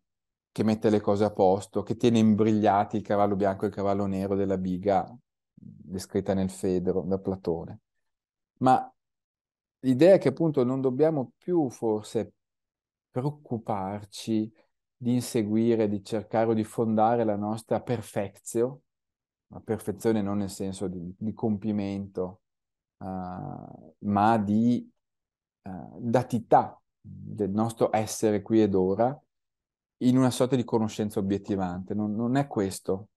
che mette le cose a posto, che tiene imbrigliati il cavallo bianco e il cavallo nero della biga descritta nel Fedro da Platone. Ma l'idea è che appunto non dobbiamo più forse preoccuparci di inseguire, di cercare o di fondare la nostra perfezio, la perfezione non nel senso di, di compimento, uh, ma di uh, datità del nostro essere qui ed ora, in una sorta di conoscenza obiettivante. Non, non, è questo,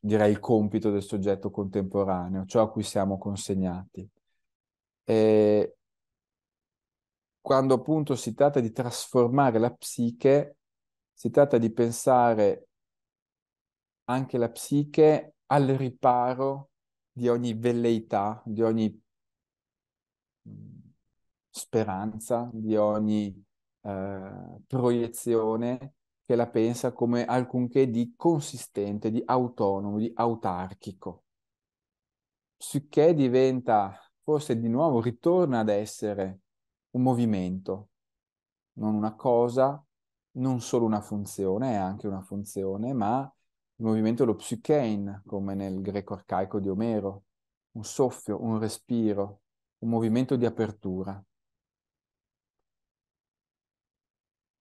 direi, il compito del soggetto contemporaneo, ciò a cui siamo consegnati. E quando appunto si tratta di trasformare la psiche, si tratta di pensare anche la psiche al riparo di ogni velleità, di ogni mm, speranza, di ogni eh, proiezione che la pensa come alcunché di consistente, di autonomo, di autarchico. Sicché diventa, forse di nuovo, ritorna ad essere un movimento, non una cosa, non solo una funzione, è anche una funzione, ma il movimento lo psychein, come nel greco arcaico di Omero, un soffio, un respiro, un movimento di apertura.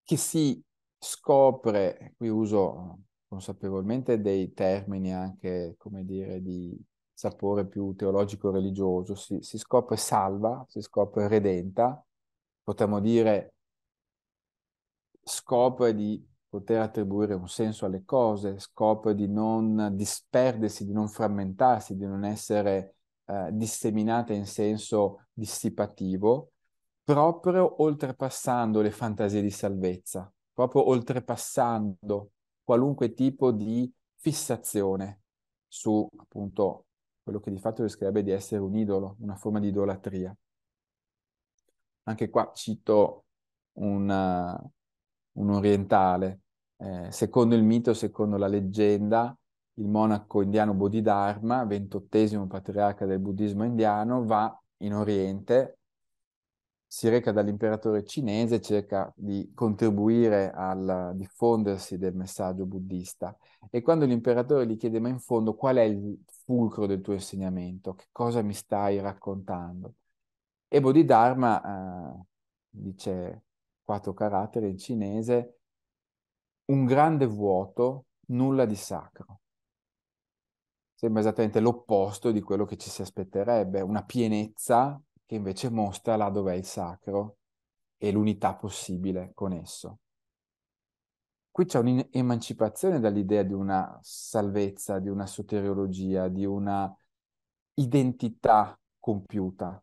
che si scopre, qui uso consapevolmente dei termini anche, come dire, di sapore più teologico-religioso, si, si scopre salva, si scopre redenta, potremmo dire scopre di poter attribuire un senso alle cose, scopre di non disperdersi, di non frammentarsi, di non essere eh, disseminate in senso dissipativo, proprio oltrepassando le fantasie di salvezza, proprio oltrepassando qualunque tipo di fissazione su appunto quello che di fatto descrive di essere un idolo, una forma di idolatria. Anche qua cito un, un orientale. Eh, secondo il mito, secondo la leggenda, il monaco indiano Bodhidharma, ventottesimo patriarca del buddismo indiano, va in Oriente si reca dall'imperatore cinese e cerca di contribuire al diffondersi del messaggio buddista. E quando l'imperatore gli chiede, ma in fondo qual è il fulcro del tuo insegnamento? Che cosa mi stai raccontando? E Bodhidharma eh, dice quattro caratteri in cinese, un grande vuoto, nulla di sacro. Sembra esattamente l'opposto di quello che ci si aspetterebbe, una pienezza che invece mostra là dov'è il sacro e l'unità possibile con esso. Qui c'è un'emancipazione dall'idea di una salvezza, di una soteriologia, di una identità compiuta.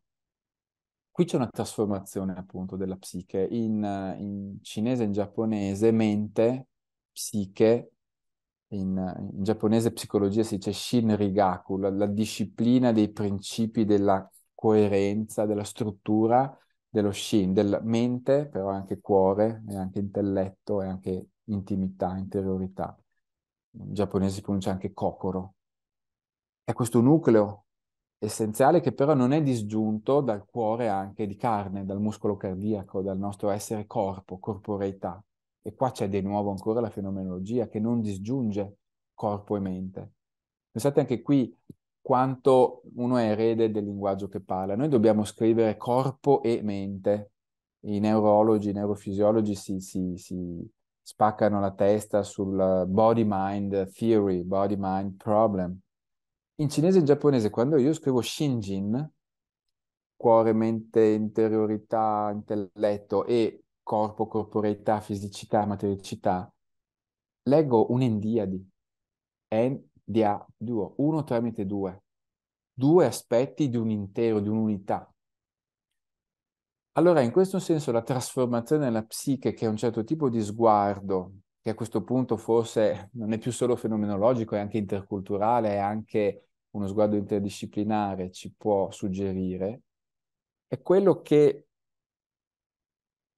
Qui c'è una trasformazione appunto della psiche. In, in cinese e in giapponese mente, psiche, in, in, giapponese psicologia si dice Shin Rigaku, la, la disciplina dei principi della coerenza della struttura dello shin, del mente, però anche cuore, e anche intelletto, e anche intimità, interiorità. In giapponese si pronuncia anche kokoro. È questo nucleo essenziale che però non è disgiunto dal cuore anche di carne, dal muscolo cardiaco, dal nostro essere corpo, corporeità. E qua c'è di nuovo ancora la fenomenologia che non disgiunge corpo e mente. Pensate anche qui quanto uno è erede del linguaggio che parla. Noi dobbiamo scrivere corpo e mente. I neurologi, i neurofisiologi si, si, si spaccano la testa sul body-mind theory, body-mind problem. In cinese e in giapponese, quando io scrivo Shinjin, cuore, mente, interiorità, intelletto e corpo, corporeità, fisicità, matericità, leggo un'endiadi. È di A2, uno tramite 2, due aspetti di un intero, di un'unità. Allora, in questo senso, la trasformazione della psiche, che è un certo tipo di sguardo, che a questo punto forse non è più solo fenomenologico, è anche interculturale, è anche uno sguardo interdisciplinare, ci può suggerire, è quello che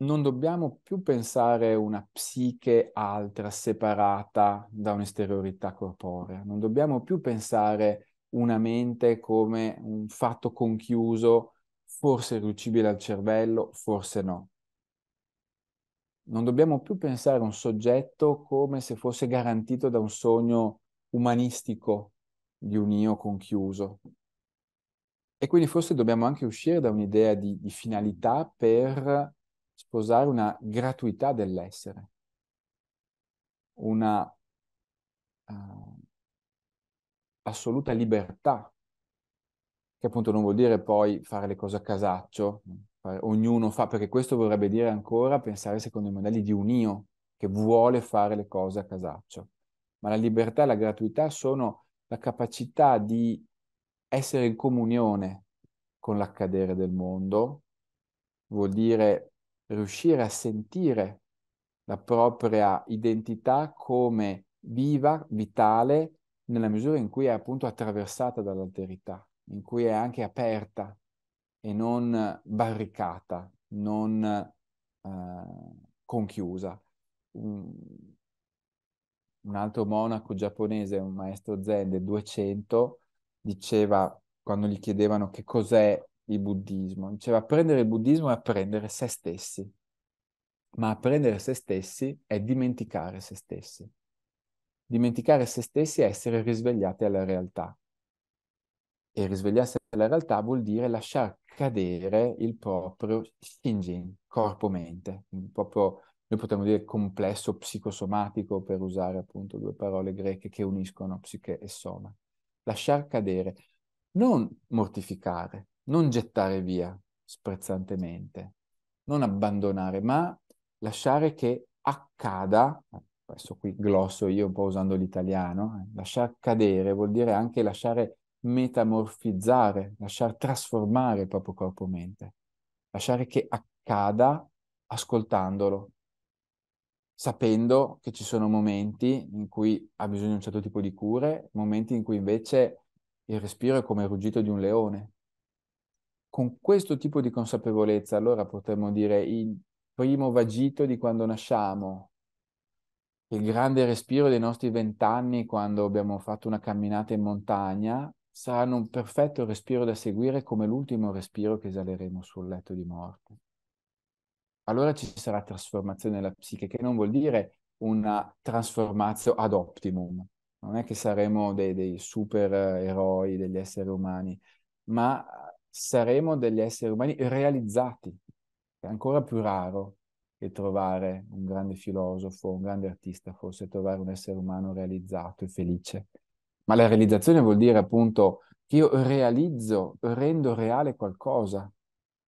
non dobbiamo più pensare una psiche altra, separata da un'esteriorità corporea, non dobbiamo più pensare una mente come un fatto conchiuso, forse riducibile al cervello, forse no. Non dobbiamo più pensare un soggetto come se fosse garantito da un sogno umanistico di un io conchiuso. E quindi forse dobbiamo anche uscire da un'idea di, di finalità per sposare una gratuità dell'essere, una uh, assoluta libertà, che appunto non vuol dire poi fare le cose a casaccio, fare, ognuno fa, perché questo vorrebbe dire ancora pensare secondo i modelli di un io che vuole fare le cose a casaccio, ma la libertà e la gratuità sono la capacità di essere in comunione con l'accadere del mondo, vuol dire riuscire a sentire la propria identità come viva, vitale, nella misura in cui è appunto attraversata dall'alterità, in cui è anche aperta e non barricata, non eh, conchiusa. Un, un, altro monaco giapponese, un maestro zen del 200, diceva, quando gli chiedevano che cos'è il buddismo, diceva cioè, apprendere il buddismo è apprendere se stessi, ma apprendere se stessi è dimenticare se stessi. Dimenticare se stessi è essere risvegliati alla realtà. E risvegliarsi alla realtà vuol dire lasciar cadere il proprio Shinjin, corpo-mente, proprio noi potremmo dire complesso psicosomatico per usare appunto due parole greche che uniscono psiche e soma. Lasciar cadere, non mortificare, non gettare via sprezzantemente, non abbandonare, ma lasciare che accada, questo qui glosso io un po' usando l'italiano, eh, lasciar cadere vuol dire anche lasciare metamorfizzare, lasciar trasformare il proprio corpo-mente, lasciare che accada ascoltandolo, sapendo che ci sono momenti in cui ha bisogno di un certo tipo di cure, momenti in cui invece il respiro è come il ruggito di un leone, con questo tipo di consapevolezza, allora potremmo dire il primo vagito di quando nasciamo, il grande respiro dei nostri vent'anni quando abbiamo fatto una camminata in montagna, saranno un perfetto respiro da seguire come l'ultimo respiro che esaleremo sul letto di morte. Allora ci sarà trasformazione della psiche, che non vuol dire una trasformazione ad optimum. Non è che saremo dei, dei supereroi, eh, degli esseri umani, ma saremo degli esseri umani realizzati. È ancora più raro che trovare un grande filosofo, un grande artista, forse trovare un essere umano realizzato e felice. Ma la realizzazione vuol dire appunto che io realizzo, rendo reale qualcosa,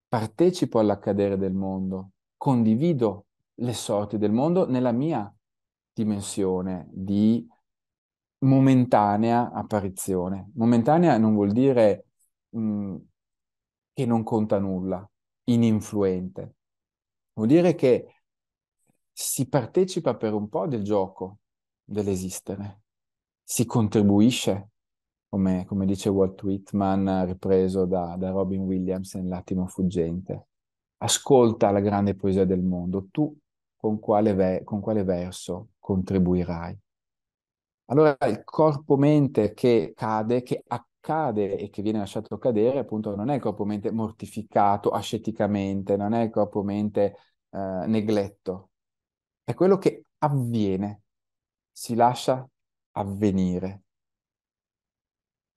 partecipo all'accadere del mondo, condivido le sorti del mondo nella mia dimensione di momentanea apparizione. Momentanea non vuol dire mh, che non conta nulla, ininfluente. Vuol dire che si partecipa per un po' del gioco dell'esistere, si contribuisce, come, come dice Walt Whitman, ripreso da, da Robin Williams nell'attimo fuggente. Ascolta la grande poesia del mondo, tu con quale, ve- con quale verso contribuirai. Allora il corpo-mente che cade, che acc- cade e che viene lasciato cadere, appunto, non è il corpo-mente mortificato asceticamente, non è il corpo-mente eh, negletto, è quello che avviene, si lascia avvenire.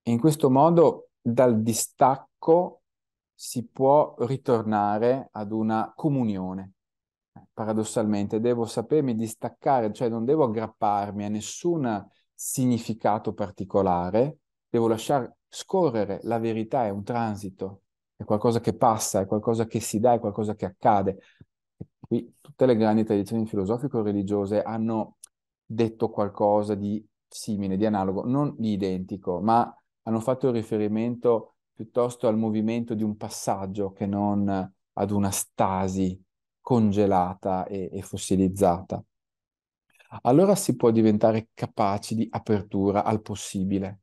E in questo modo dal distacco si può ritornare ad una comunione. Paradossalmente, devo sapermi distaccare, cioè non devo aggrapparmi a nessun significato particolare, devo lasciare scorrere la verità, è un transito, è qualcosa che passa, è qualcosa che si dà, è qualcosa che accade. Qui tutte le grandi tradizioni filosofico-religiose hanno detto qualcosa di simile, di analogo, non di identico, ma hanno fatto riferimento piuttosto al movimento di un passaggio che non ad una stasi congelata e, e fossilizzata. Allora si può diventare capaci di apertura al possibile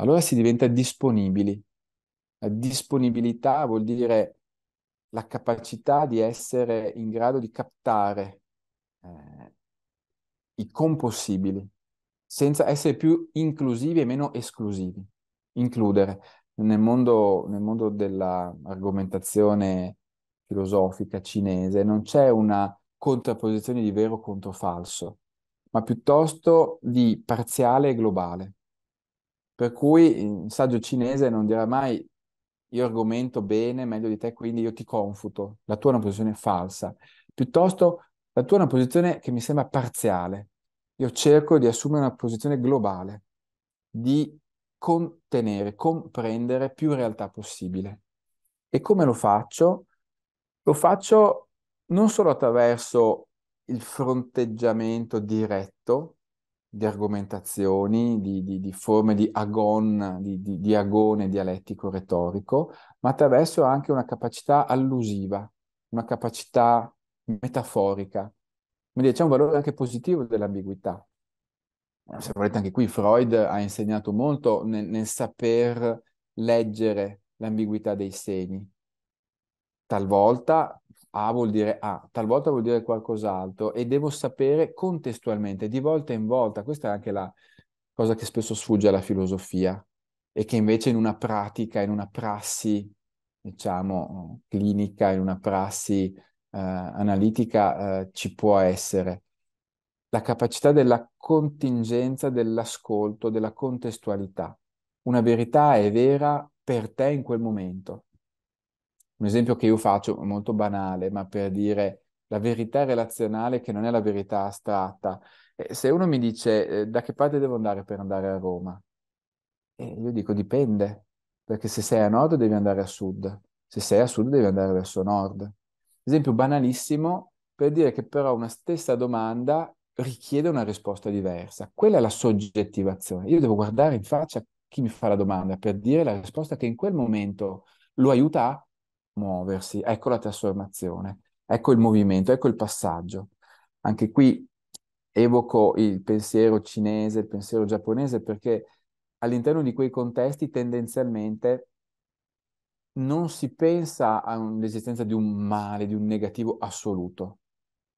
allora si diventa disponibili. La disponibilità vuol dire la capacità di essere in grado di captare eh, i compossibili, senza essere più inclusivi e meno esclusivi. Includere. Nel mondo, nel mondo dell'argomentazione filosofica cinese non c'è una contrapposizione di vero contro falso, ma piuttosto di parziale e globale. Per cui in saggio cinese non dirà mai io argomento bene, meglio di te, quindi io ti confuto, la tua è una posizione falsa. Piuttosto la tua è una posizione che mi sembra parziale. Io cerco di assumere una posizione globale, di contenere, comprendere più realtà possibile. E come lo faccio? Lo faccio non solo attraverso il fronteggiamento diretto, di argomentazioni, di, di, di forme di agon, di, di agone dialettico-retorico, ma attraverso anche una capacità allusiva, una capacità metaforica. Quindi c'è un valore anche positivo dell'ambiguità. Se volete anche qui Freud ha insegnato molto nel, nel saper leggere l'ambiguità dei segni. Talvolta a vuol dire A, talvolta vuol dire qualcos'altro e devo sapere contestualmente, di volta in volta. Questa è anche la cosa che spesso sfugge alla filosofia e che invece in una pratica, in una prassi, diciamo, clinica, in una prassi eh, analitica eh, ci può essere. La capacità della contingenza, dell'ascolto, della contestualità. Una verità è vera per te in quel momento, un esempio che io faccio, molto banale, ma per dire la verità relazionale che non è la verità astratta. Eh, se uno mi dice eh, da che parte devo andare per andare a Roma, eh, io dico dipende, perché se sei a nord devi andare a sud, se sei a sud devi andare verso nord. Esempio banalissimo per dire che però una stessa domanda richiede una risposta diversa. Quella è la soggettivazione. Io devo guardare in faccia chi mi fa la domanda per dire la risposta che in quel momento lo aiuta a muoversi, ecco la trasformazione, ecco il movimento, ecco il passaggio. Anche qui evoco il pensiero cinese, il pensiero giapponese, perché all'interno di quei contesti tendenzialmente non si pensa all'esistenza di un male, di un negativo assoluto.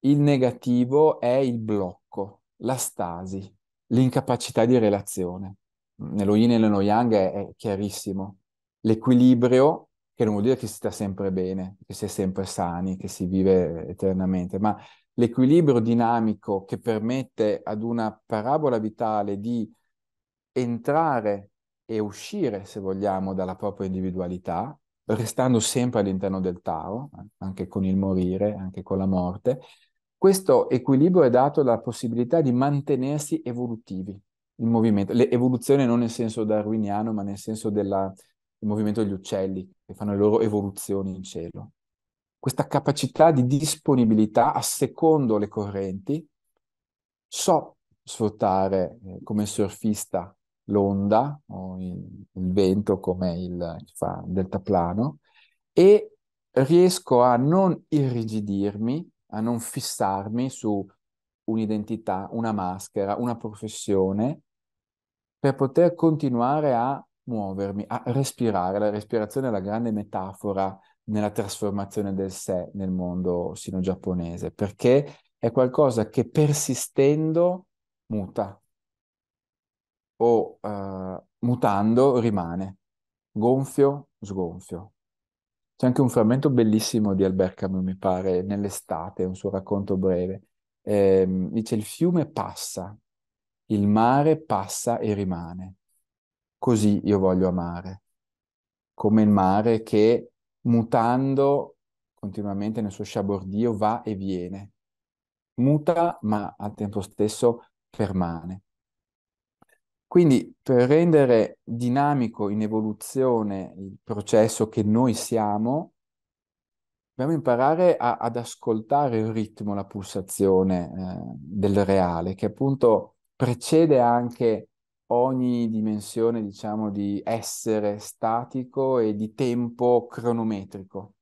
Il negativo è il blocco, la stasi, l'incapacità di relazione. Nello yin e nello yang è, è chiarissimo. L'equilibrio che non vuol dire che si sta sempre bene, che si è sempre sani, che si vive eternamente, ma l'equilibrio dinamico che permette ad una parabola vitale di entrare e uscire, se vogliamo, dalla propria individualità, restando sempre all'interno del Tao, anche con il morire, anche con la morte, questo equilibrio è dato dalla possibilità di mantenersi evolutivi in movimento. L'evoluzione non nel senso darwiniano, ma nel senso della il movimento degli uccelli che fanno le loro evoluzioni in cielo. Questa capacità di disponibilità a secondo le correnti, so sfruttare eh, come surfista l'onda o il, il vento come il, il, fa, il deltaplano e riesco a non irrigidirmi, a non fissarmi su un'identità, una maschera, una professione, per poter continuare a muovermi, a respirare. La respirazione è la grande metafora nella trasformazione del sé nel mondo sino-giapponese, perché è qualcosa che persistendo muta o uh, mutando rimane, gonfio, sgonfio. C'è anche un frammento bellissimo di Albert Camus, mi pare, nell'estate, un suo racconto breve. Eh, dice il fiume passa, il mare passa e rimane, così io voglio amare, come il mare che mutando continuamente nel suo sciabordio va e viene, muta ma al tempo stesso permane. Quindi per rendere dinamico in evoluzione il processo che noi siamo, dobbiamo imparare a, ad ascoltare il ritmo, la pulsazione eh, del reale, che appunto precede anche ogni dimensione, diciamo, di essere statico e di tempo cronometrico.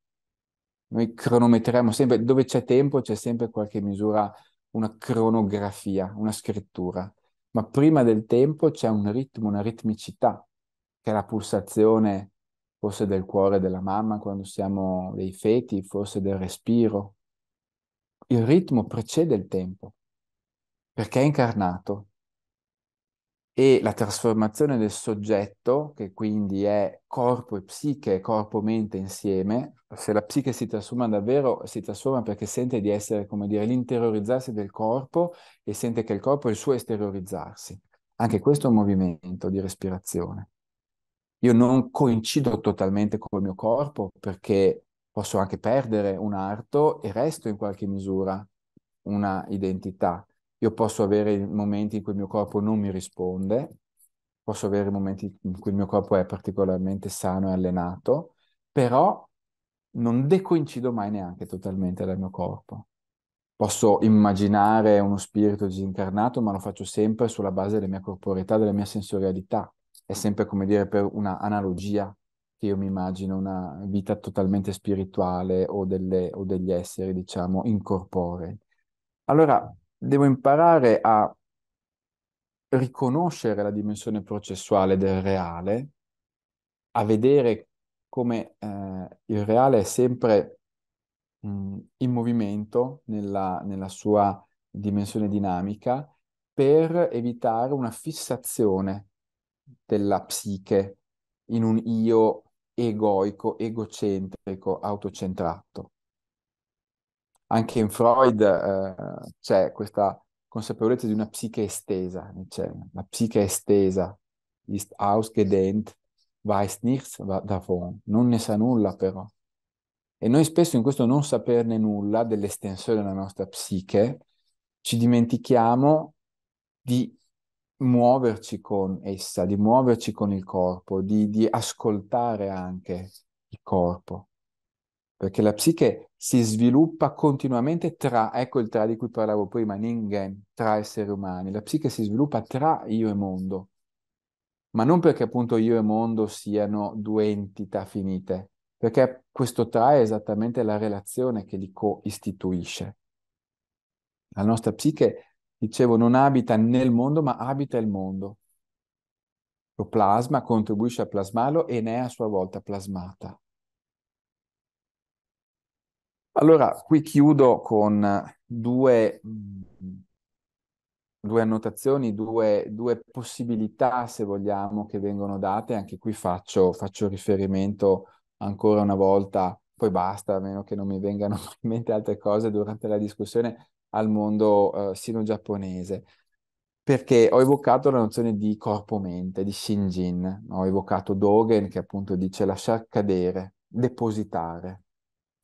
Noi cronometriamo sempre, dove c'è tempo c'è sempre qualche misura, una cronografia, una scrittura, ma prima del tempo c'è un ritmo, una ritmicità, che è la pulsazione forse del cuore della mamma quando siamo dei feti, forse del respiro. Il ritmo precede il tempo, perché è incarnato, e la trasformazione del soggetto, che quindi è corpo e psiche, corpo mente insieme, se la psiche si trasforma davvero, si trasforma perché sente di essere, come dire, l'interiorizzarsi del corpo e sente che il corpo è il suo esteriorizzarsi. Anche questo è un movimento di respirazione. Io non coincido totalmente col mio corpo perché posso anche perdere un arto e resto in qualche misura una identità io posso avere momenti in cui il mio corpo non mi risponde, posso avere momenti in cui il mio corpo è particolarmente sano e allenato, però non decoincido mai neanche totalmente dal mio corpo. Posso immaginare uno spirito disincarnato, ma lo faccio sempre sulla base della mia corporeità, della mia sensorialità. È sempre come dire per una analogia che io mi immagino una vita totalmente spirituale o, delle, o degli esseri, diciamo, incorporei. Allora, devo imparare a riconoscere la dimensione processuale del reale, a vedere come eh, il reale è sempre mh, mm, in movimento nella, nella sua dimensione dinamica per evitare una fissazione della psiche in un io egoico, egocentrico, autocentrato anche in Freud eh, c'è questa consapevolezza di una psiche estesa, cioè la psiche estesa, ist ausgedehnt, weiß nichts davon, non ne sa nulla però. E noi spesso in questo non saperne nulla dell'estensione della nostra psiche ci dimentichiamo di muoverci con essa, di muoverci con il corpo, di, di ascoltare anche il corpo perché la psiche si sviluppa continuamente tra, ecco il tra di cui parlavo prima, Ningen, tra esseri umani, la psiche si sviluppa tra io e mondo, ma non perché appunto io e mondo siano due entità finite, perché questo tra è esattamente la relazione che li coistituisce. La nostra psiche, dicevo, non abita nel mondo, ma abita il mondo. Lo plasma, contribuisce a plasmarlo e ne è a sua volta plasmata. Allora, qui chiudo con due, due annotazioni, due, due, possibilità, se vogliamo, che vengono date. Anche qui faccio, faccio riferimento ancora una volta, poi basta, a meno che non mi vengano in mente altre cose durante la discussione, al mondo eh, sino-giapponese. Perché ho evocato la nozione di corpo-mente, di Shinjin, ho evocato Dogen che appunto dice lasciar cadere, depositare,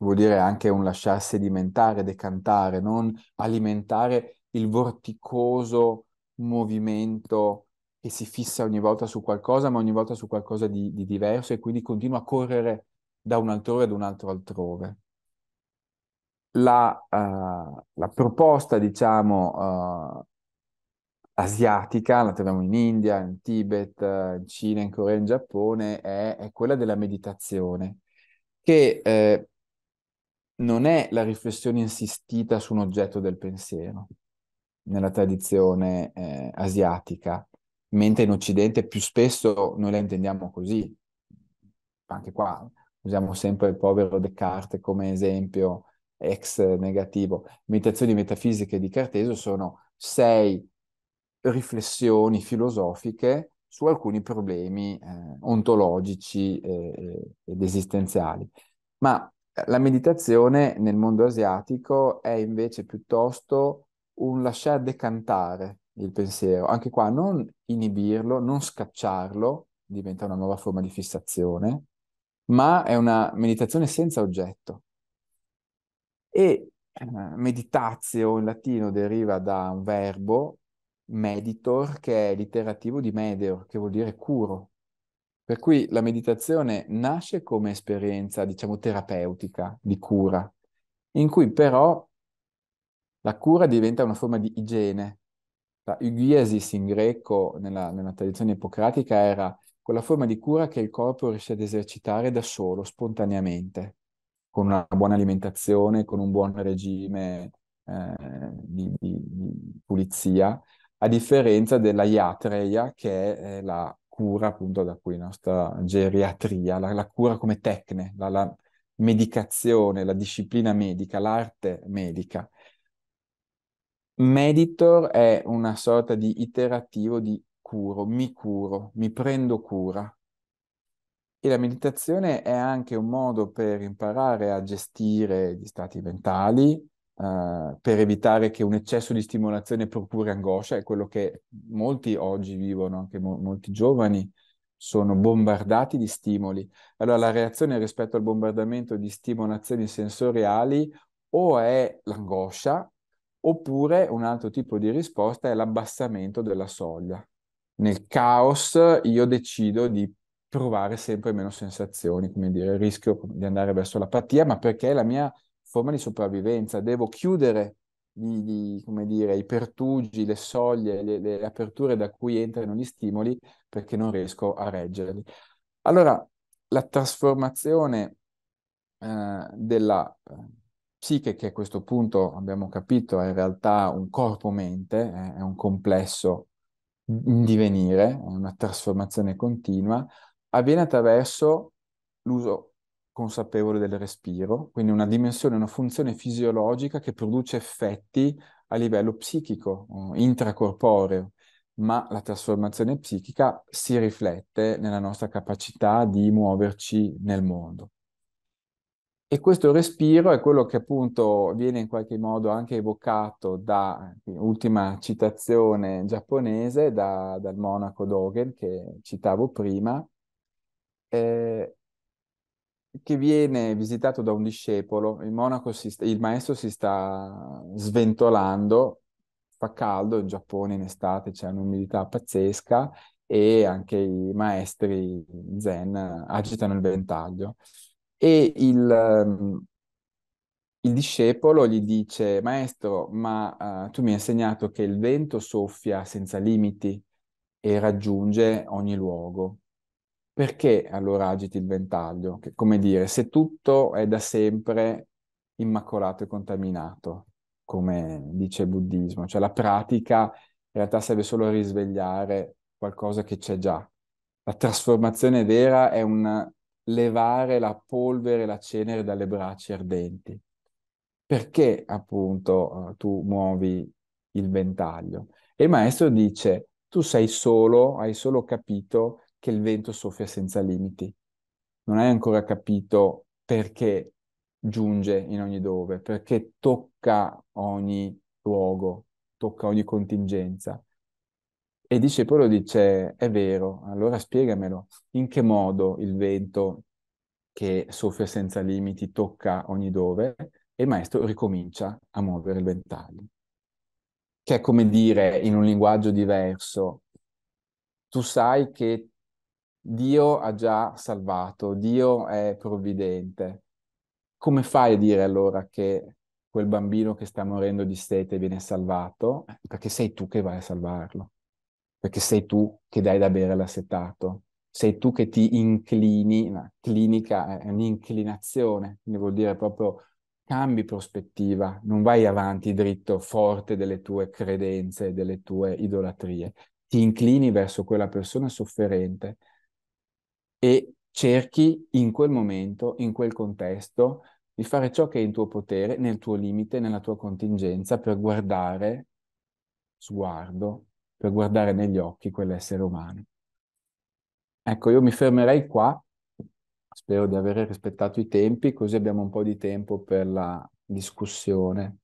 vuol dire anche un lasciar sedimentare, decantare, non alimentare il vorticoso movimento che si fissa ogni volta su qualcosa, ma ogni volta su qualcosa di, di diverso e quindi continua a correre da un altrove ad un altro altrove. La, uh, la proposta, diciamo, uh, asiatica, la troviamo in India, in Tibet, eh, in Cina, in Corea, in Giappone, è, è quella della meditazione, che eh, non è la riflessione insistita su un oggetto del pensiero nella tradizione eh, asiatica, mentre in Occidente più spesso noi la intendiamo così. Anche qua usiamo sempre il povero Descartes come esempio ex negativo. Meditazioni metafisiche di Cartesio sono sei riflessioni filosofiche su alcuni problemi eh, ontologici eh, ed esistenziali. Ma la meditazione nel mondo asiatico è invece piuttosto un lasciar decantare il pensiero, anche qua non inibirlo, non scacciarlo, diventa una nuova forma di fissazione, ma è una meditazione senza oggetto. E eh, meditatio in latino deriva da un verbo meditor che è l'iterativo di medeor, che vuol dire curo, per cui la meditazione nasce come esperienza, diciamo, terapeutica, di cura, in cui però la cura diventa una forma di igiene. La ugiesis in greco, nella, nella tradizione ippocratica, era quella forma di cura che il corpo riesce ad esercitare da solo, spontaneamente, con una buona alimentazione, con un buon regime eh, di, di, di, pulizia, a differenza della iatreia, che è eh, la cura, appunto da qui nostra geriatria, la, la cura come tecne, la, la medicazione, la disciplina medica, l'arte medica. Meditor è una sorta di iterativo di curo, mi curo, mi prendo cura. E la meditazione è anche un modo per imparare a gestire gli stati mentali, uh, per evitare che un eccesso di stimolazione procuri angoscia, è quello che molti oggi vivono, anche mo- molti giovani sono bombardati di stimoli. Allora la reazione rispetto al bombardamento di stimolazioni sensoriali o è l'angoscia, oppure un altro tipo di risposta è l'abbassamento della soglia. Nel caos io decido di provare sempre meno sensazioni, come dire, rischio di andare verso l'apatia, ma perché la mia forma di sopravvivenza, devo chiudere gli, gli, dire, i pertugi, le soglie, le, le aperture da cui entrano gli stimoli perché non riesco a reggerli. Allora, la trasformazione eh, della eh, psiche, che a questo punto abbiamo capito è in realtà un corpo-mente, eh, è un complesso in divenire, è una trasformazione continua, avviene attraverso l'uso consapevole del respiro, quindi una dimensione, una funzione fisiologica che produce effetti a livello psichico, mm, intracorporeo, ma la trasformazione psichica si riflette nella nostra capacità di muoverci nel mondo. E questo respiro è quello che appunto viene in qualche modo anche evocato da eh, ultima citazione giapponese, da, dal monaco Dogen che citavo prima, eh, che viene visitato da un discepolo, il monaco si, il maestro si sta sventolando, fa caldo, in Giappone in estate c'è un'umidità pazzesca e anche i maestri zen agitano il ventaglio. E il, ehm, il discepolo gli dice, maestro, ma uh, tu mi hai insegnato che il vento soffia senza limiti e raggiunge ogni luogo. Perché allora agiti il ventaglio? Che, come dire, se tutto è da sempre immacolato e contaminato, come dice il buddismo, cioè la pratica in realtà serve solo a risvegliare qualcosa che c'è già. La trasformazione vera è un levare la polvere e la cenere dalle braccia ardenti. Perché appunto eh, tu muovi il ventaglio? E il maestro dice, tu sei solo, hai solo capito che il vento soffia senza limiti. Non hai ancora capito perché giunge in ogni dove, perché tocca ogni luogo, tocca ogni contingenza. E il discepolo dice, è vero, allora spiegamelo, in che modo il vento che soffia senza limiti tocca ogni dove? E il maestro ricomincia a muovere il ventaglio. Che è come dire in un linguaggio diverso, tu sai che Dio ha già salvato, Dio è provvidente. Come fai a dire allora che quel bambino che sta morendo di sete viene salvato? Perché sei tu che vai a salvarlo, perché sei tu che dai da bere l'assetato, sei tu che ti inclini, ma clinica è un'inclinazione, quindi vuol dire proprio cambi prospettiva, non vai avanti dritto, forte delle tue credenze, delle tue idolatrie, ti inclini verso quella persona sofferente e cerchi in quel momento, in quel contesto, di fare ciò che è in tuo potere, nel tuo limite, nella tua contingenza, per guardare sguardo, per guardare negli occhi quell'essere umano. Ecco, io mi fermerei qua, spero di aver rispettato i tempi, così abbiamo un po' di tempo per la discussione.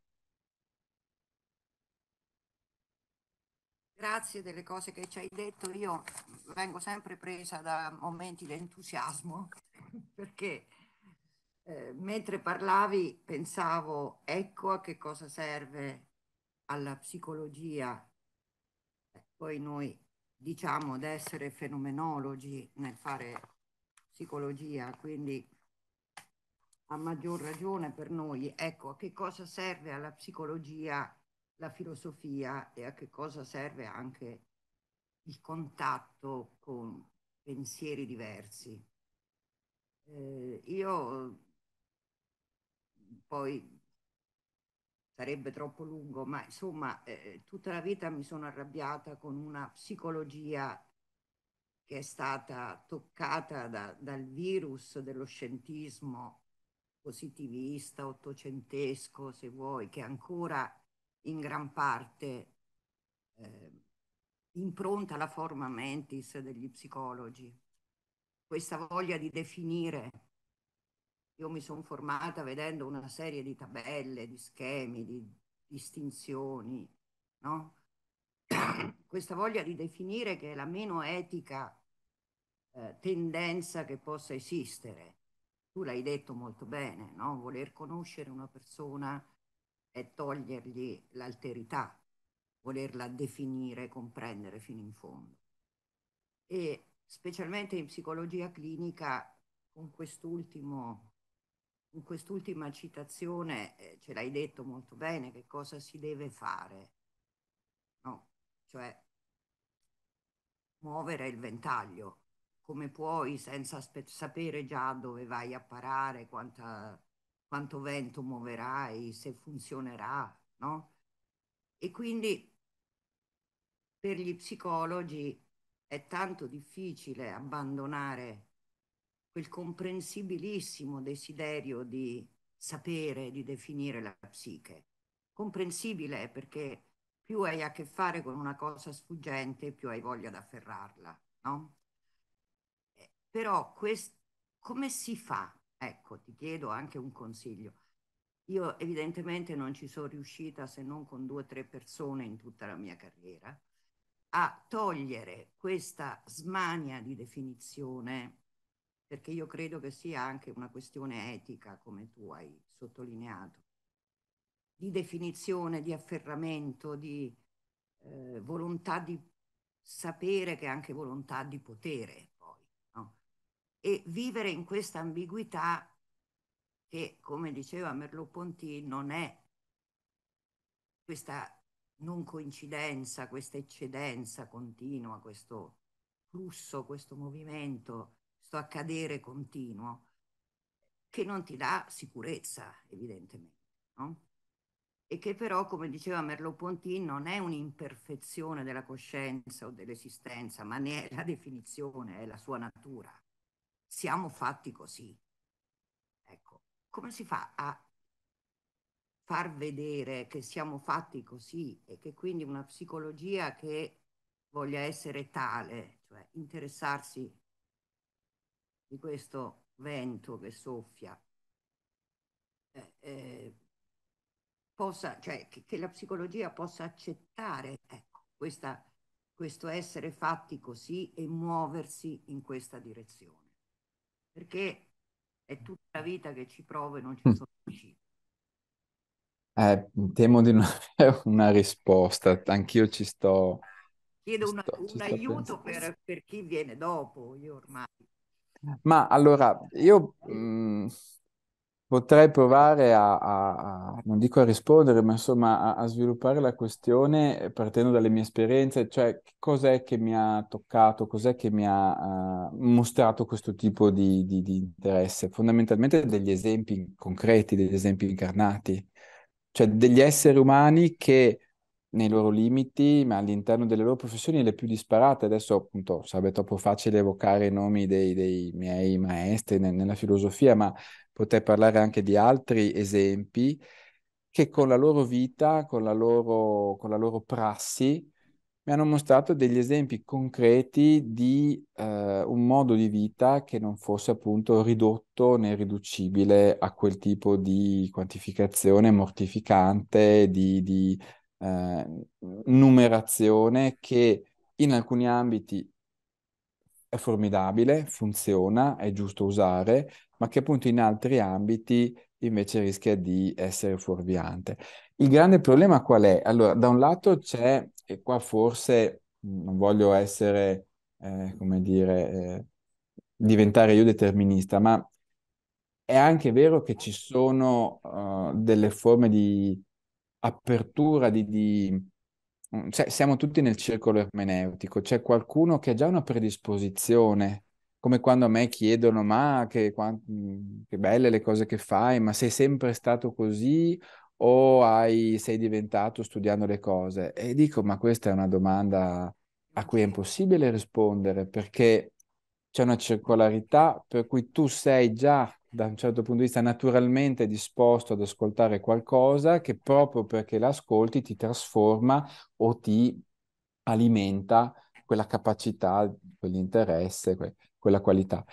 Grazie delle cose che ci hai detto, io vengo sempre presa da momenti di entusiasmo perché eh, mentre parlavi pensavo ecco a che cosa serve alla psicologia, poi noi diciamo di essere fenomenologi nel fare psicologia, quindi a maggior ragione per noi, ecco a che cosa serve alla psicologia la filosofia e a che cosa serve anche il contatto con pensieri diversi. Eh, io mm, poi sarebbe troppo lungo, ma insomma eh, tutta la vita mi sono arrabbiata con una psicologia che è stata toccata da, dal virus dello scientismo positivista, ottocentesco, se vuoi, che ancora in gran parte eh, impronta la forma mentis degli psicologi. Questa voglia di definire, io mi sono formata vedendo una serie di tabelle, di schemi, di distinzioni, no? questa voglia di definire che è la meno etica eh, tendenza che possa esistere. Tu l'hai detto molto bene, no? voler conoscere una persona è togliergli l'alterità, volerla definire comprendere fino in fondo. E specialmente in psicologia clinica, con quest'ultimo, in quest'ultima citazione eh, ce l'hai detto molto bene che cosa si deve fare, no? cioè muovere il ventaglio come puoi senza spe- sapere già dove vai a parare, quanta quanto vento muoverai, se funzionerà, no? E quindi per gli psicologi è tanto difficile abbandonare quel comprensibilissimo desiderio di sapere, di definire la psiche. Comprensibile perché più hai a che fare con una cosa sfuggente, più hai voglia di afferrarla, no? Eh, però quest- come si fa Ecco, ti chiedo anche un consiglio. Io evidentemente non ci sono riuscita se non con due o tre persone in tutta la mia carriera a togliere questa smania di definizione, perché io credo che sia anche una questione etica, come tu hai sottolineato, di definizione, di afferramento, di eh, volontà di sapere che è anche volontà di potere e vivere in questa ambiguità che, come diceva Merleau-Ponty, non è questa non coincidenza, questa eccedenza continua, questo flusso, questo movimento, questo accadere continuo, che non ti dà sicurezza, evidentemente, no? e che però, come diceva Merleau-Ponty, non è un'imperfezione della coscienza o dell'esistenza, ma ne è la definizione, è la sua natura siamo fatti così. Ecco, come si fa a far vedere che siamo fatti così e che quindi una psicologia che voglia essere tale, cioè interessarsi di questo vento che soffia, eh, eh, possa, cioè che, che, la psicologia possa accettare ecco, questa, questo essere fatti così e muoversi in questa direzione perché è tutta la vita che ci provo e non ci mm. sono riuscito. Eh, temo di non avere una risposta, anch'io ci sto. Chiedo ci una, sto, un aiuto per, per, chi viene dopo, io ormai. Ma allora, io mh, mm, potrei provare a, a, a, non dico a rispondere, ma insomma a, a, sviluppare la questione eh, partendo dalle mie esperienze, cioè cos'è che mi ha toccato, cos'è che mi ha uh, mostrato questo tipo di, di, di, interesse. Fondamentalmente degli esempi concreti, degli esempi incarnati, cioè degli esseri umani che nei loro limiti, ma all'interno delle loro professioni le più disparate. Adesso appunto sarebbe troppo facile evocare i nomi dei, dei miei maestri ne, nella filosofia, ma potrei parlare anche di altri esempi che con la loro vita, con la loro, con la loro prassi, mi hanno mostrato degli esempi concreti di eh, un modo di vita che non fosse appunto ridotto né riducibile a quel tipo di quantificazione mortificante, di, di eh, numerazione che in alcuni ambiti è formidabile, funziona, è giusto usare, ma che appunto in altri ambiti invece rischia di essere fuorviante. Il grande problema qual è? Allora, da un lato c'è, e qua forse non voglio essere, eh, come dire, eh, diventare io determinista, ma è anche vero che ci sono uh, delle forme di apertura, di, di cioè, siamo tutti nel circolo ermeneutico, c'è qualcuno che ha già una predisposizione, come quando a me chiedono ma che, mm, che belle le cose che fai, ma sei sempre stato così o hai, sei diventato studiando le cose? E dico ma questa è una domanda a cui è impossibile rispondere perché c'è una circolarità per cui tu sei già da un certo punto di vista naturalmente disposto ad ascoltare qualcosa che proprio perché l'ascolti ti trasforma o ti alimenta quella capacità, quell'interesse, que- quella qualità.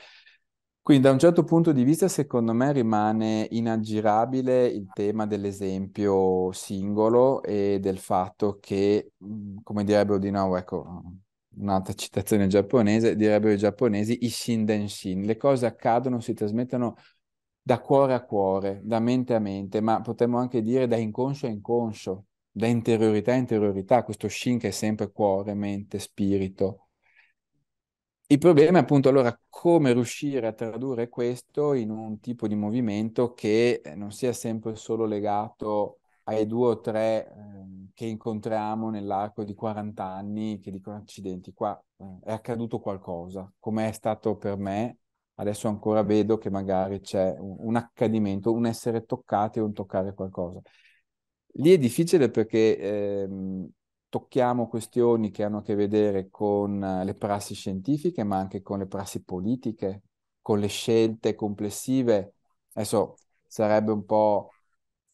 Quindi da un certo punto di vista secondo me rimane inaggirabile il tema dell'esempio singolo e del fatto che, mm, come direbbe di ecco, un'altra citazione giapponese, direbbero i giapponesi i shindenshin, le cose accadono, si trasmettono da cuore a cuore, da mente a mente, ma potremmo anche dire da inconscio a inconscio, da interiorità a interiorità, questo shin che è sempre cuore, mente, spirito. Il problema è appunto allora come riuscire a tradurre questo in un tipo di movimento che non sia sempre solo legato ai due o tre eh, che incontriamo nell'arco di 40 anni che dicono accidenti, qua eh, è accaduto qualcosa, come è stato per me, adesso ancora vedo che magari c'è un, un accadimento, un essere toccati o un toccare qualcosa. Lì è difficile perché eh, tocchiamo questioni che hanno a che vedere con eh, le prassi scientifiche, ma anche con le prassi politiche, con le scelte complessive. Adesso sarebbe un po'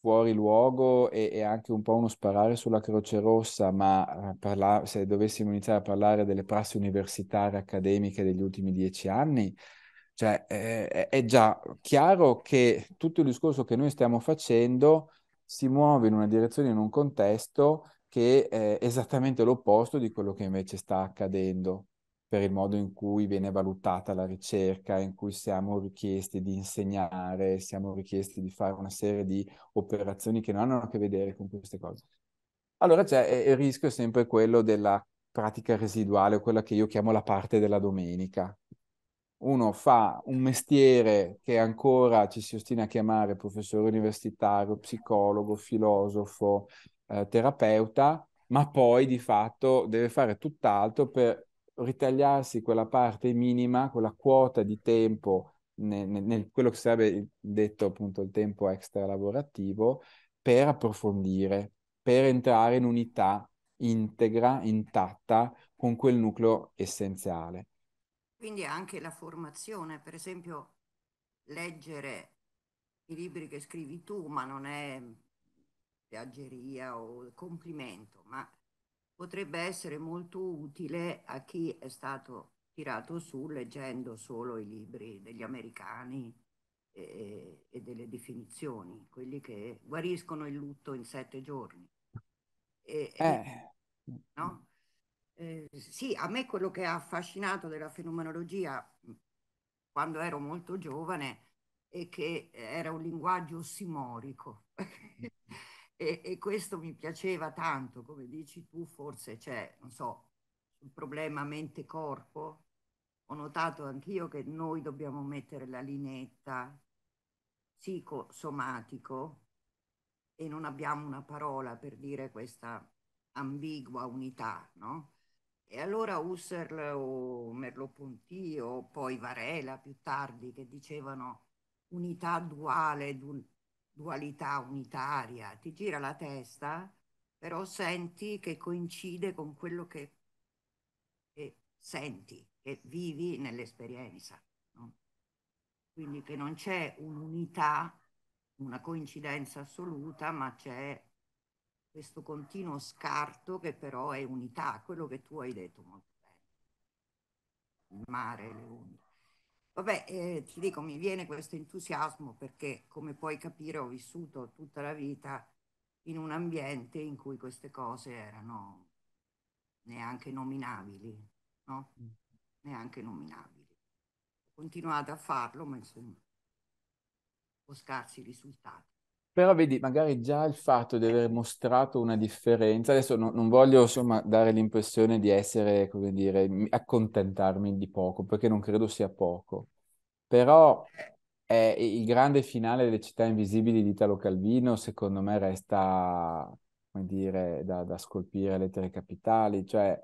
fuori luogo e, e, anche un po' uno sparare sulla Croce Rossa, ma eh, parla- se dovessimo iniziare a parlare delle prassi universitarie accademiche degli ultimi dieci anni, cioè, eh, è già chiaro che tutto il discorso che noi stiamo facendo si muove in una direzione, in un contesto che è esattamente l'opposto di quello che invece sta accadendo per il modo in cui viene valutata la ricerca, in cui siamo richiesti di insegnare, siamo richiesti di fare una serie di operazioni che non hanno a che vedere con queste cose. Allora c'è il rischio è sempre quello della pratica residuale, quella che io chiamo la parte della domenica. Uno fa un mestiere che ancora ci si ostina a chiamare professore universitario, psicologo, filosofo, eh, terapeuta, ma poi di fatto deve fare tutt'altro per ritagliarsi quella parte minima, quella quota di tempo, nel, nel, quello che sarebbe detto appunto il tempo extra lavorativo, per approfondire, per entrare in unità integra, intatta con quel nucleo essenziale. Quindi anche la formazione, per esempio leggere i libri che scrivi tu, ma non è piaggeria o complimento, ma potrebbe essere molto utile a chi è stato tirato su leggendo solo i libri degli americani e, eh, e delle definizioni, quelli che guariscono il lutto in sette giorni. E, eh. no? eh, sì, a me quello che ha affascinato della fenomenologia quando ero molto giovane è che era un linguaggio simorico. E, e, questo mi piaceva tanto, come dici tu, forse c'è, non so, un problema mente-corpo. Ho notato anch'io che noi dobbiamo mettere la linetta psicosomatico e non abbiamo una parola per dire questa ambigua unità, no? E allora Husserl o Merleau-Ponty o poi Varela più tardi che dicevano unità duale, du- dualità unitaria, ti gira la testa, però senti che coincide con quello che, che senti, che vivi nell'esperienza. No? Quindi che non c'è un'unità, una coincidenza assoluta, ma c'è questo continuo scarto che però è unità, quello che tu hai detto molto bene. Il mare, le onde. Vabbè, eh, ti dico, mi viene questo entusiasmo perché, come puoi capire, ho vissuto tutta la vita in un ambiente in cui queste cose erano neanche nominabili, no? Mm. Neanche nominabili. Ho continuato a farlo, ma insomma, ho scarsi risultati. Però vedi, magari già il fatto di aver mostrato una differenza, adesso no, non voglio insomma dare l'impressione di essere, come dire, accontentarmi di poco, perché non credo sia poco, però eh, il grande finale delle città invisibili di Italo Calvino secondo me resta, come dire, da, da scolpire tre capitali, cioè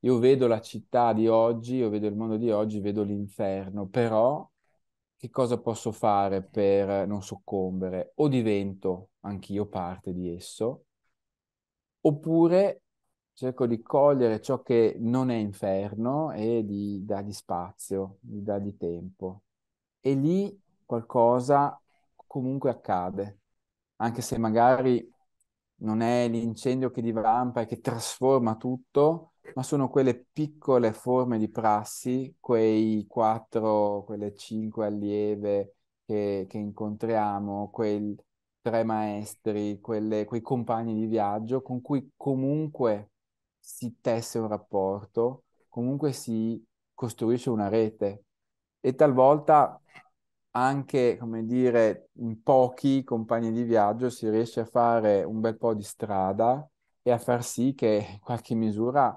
io vedo la città di oggi, io vedo il mondo di oggi, vedo l'inferno, però che cosa posso fare per non soccombere? O divento anch'io parte di esso, oppure cerco di cogliere ciò che non è inferno e di dargli spazio, di dargli tempo. E lì qualcosa comunque accade, anche se magari non è l'incendio che divampa e che trasforma tutto, ma sono quelle piccole forme di prassi, quei quattro, quelle cinque allieve che, che incontriamo, quei tre maestri, quelle, quei compagni di viaggio con cui comunque si tesse un rapporto, comunque si costruisce una rete e talvolta anche, come dire, in pochi compagni di viaggio si riesce a fare un bel po' di strada e a far sì che in qualche misura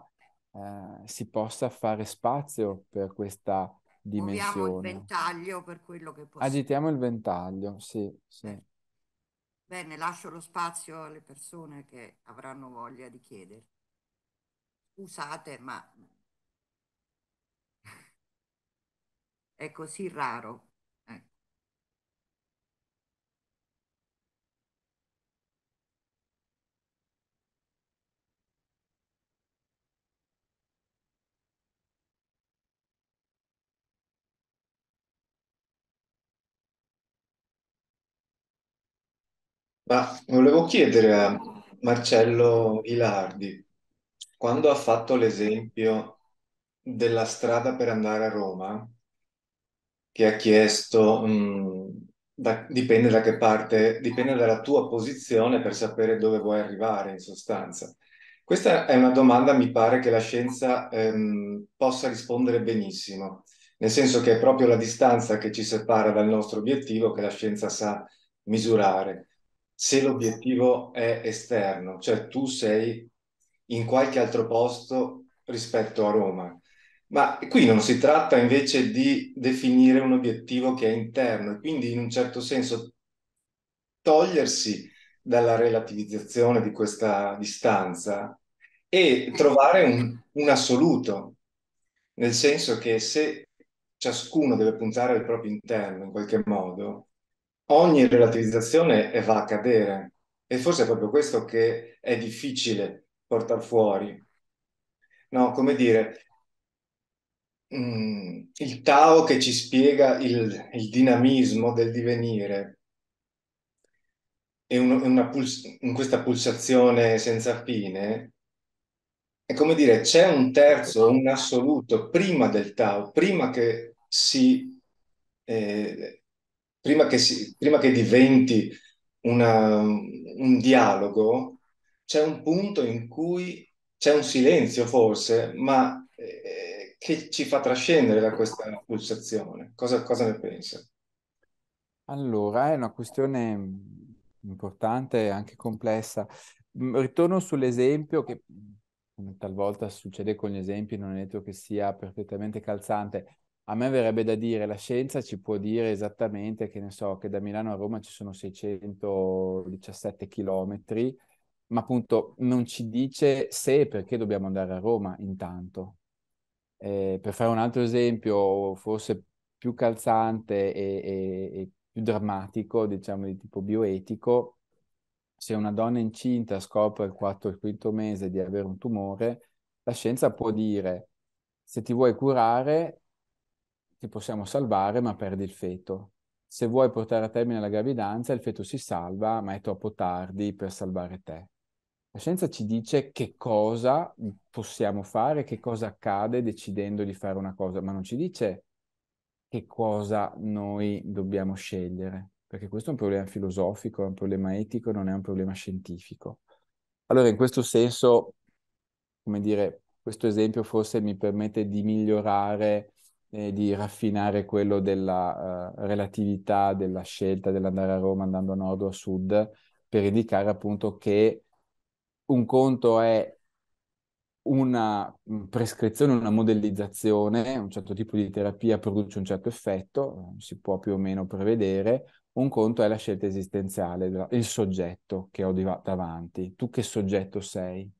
eh, si possa fare spazio per questa dimensione. Muoviamo il ventaglio per quello che possiamo. Agitiamo il ventaglio, sì, sì. Bene, lascio lo spazio alle persone che avranno voglia di chiedere. Scusate, ma è così raro. Ma volevo chiedere a Marcello Ilardi, quando ha fatto l'esempio della strada per andare a Roma, che ha chiesto, mh, mm, da- dipende da che parte, dipende dalla tua posizione per sapere dove vuoi arrivare in sostanza. Questa è una domanda, mi pare, che la scienza ehm, possa rispondere benissimo, nel senso che è proprio la distanza che ci separa dal nostro obiettivo che la scienza sa misurare se l'obiettivo è esterno, cioè tu sei in qualche altro posto rispetto a Roma. Ma qui non si tratta invece di definire un obiettivo che è interno e quindi in un certo senso togliersi dalla relativizzazione di questa distanza e trovare un, un assoluto, nel senso che se ciascuno deve puntare al proprio interno in qualche modo, ogni relativizzazione va a cadere e forse è proprio questo che è difficile portare fuori. No, come dire, mh, mm, il Tao che ci spiega il, il dinamismo del divenire e un, puls- in questa pulsazione senza fine, è come dire, c'è un terzo, un assoluto, prima del Tao, prima che si... Eh, prima che, si, prima che diventi una, un dialogo, c'è un punto in cui c'è un silenzio forse, ma eh, che ci fa trascendere da questa pulsazione. Cosa, cosa ne pensa? Allora, è una questione importante e anche complessa. Mm, ritorno sull'esempio che mm, talvolta succede con gli esempi, non è detto che sia perfettamente calzante a me verrebbe da dire, la scienza ci può dire esattamente che ne so, che da Milano a Roma ci sono 617 chilometri, ma appunto non ci dice se e perché dobbiamo andare a Roma intanto. Eh, per fare un altro esempio, forse più calzante e, e, e più drammatico, diciamo di tipo bioetico, se una donna incinta scopre il quarto o il quinto mese di avere un tumore, la scienza può dire se ti vuoi curare ti possiamo salvare ma perdi il feto. Se vuoi portare a termine la gravidanza, il feto si salva, ma è troppo tardi per salvare te. La scienza ci dice che cosa possiamo fare, che cosa accade decidendo di fare una cosa, ma non ci dice che cosa noi dobbiamo scegliere, perché questo è un problema filosofico, è un problema etico, non è un problema scientifico. Allora, in questo senso, come dire, questo esempio forse mi permette di migliorare e di raffinare quello della uh, relatività, della scelta dell'andare a Roma andando a nord o a sud, per indicare appunto che un conto è una mm, prescrizione, una modellizzazione, un certo tipo di terapia produce un certo effetto, eh, si può più o meno prevedere, un conto è la scelta esistenziale, il soggetto che ho davanti, tu che soggetto sei?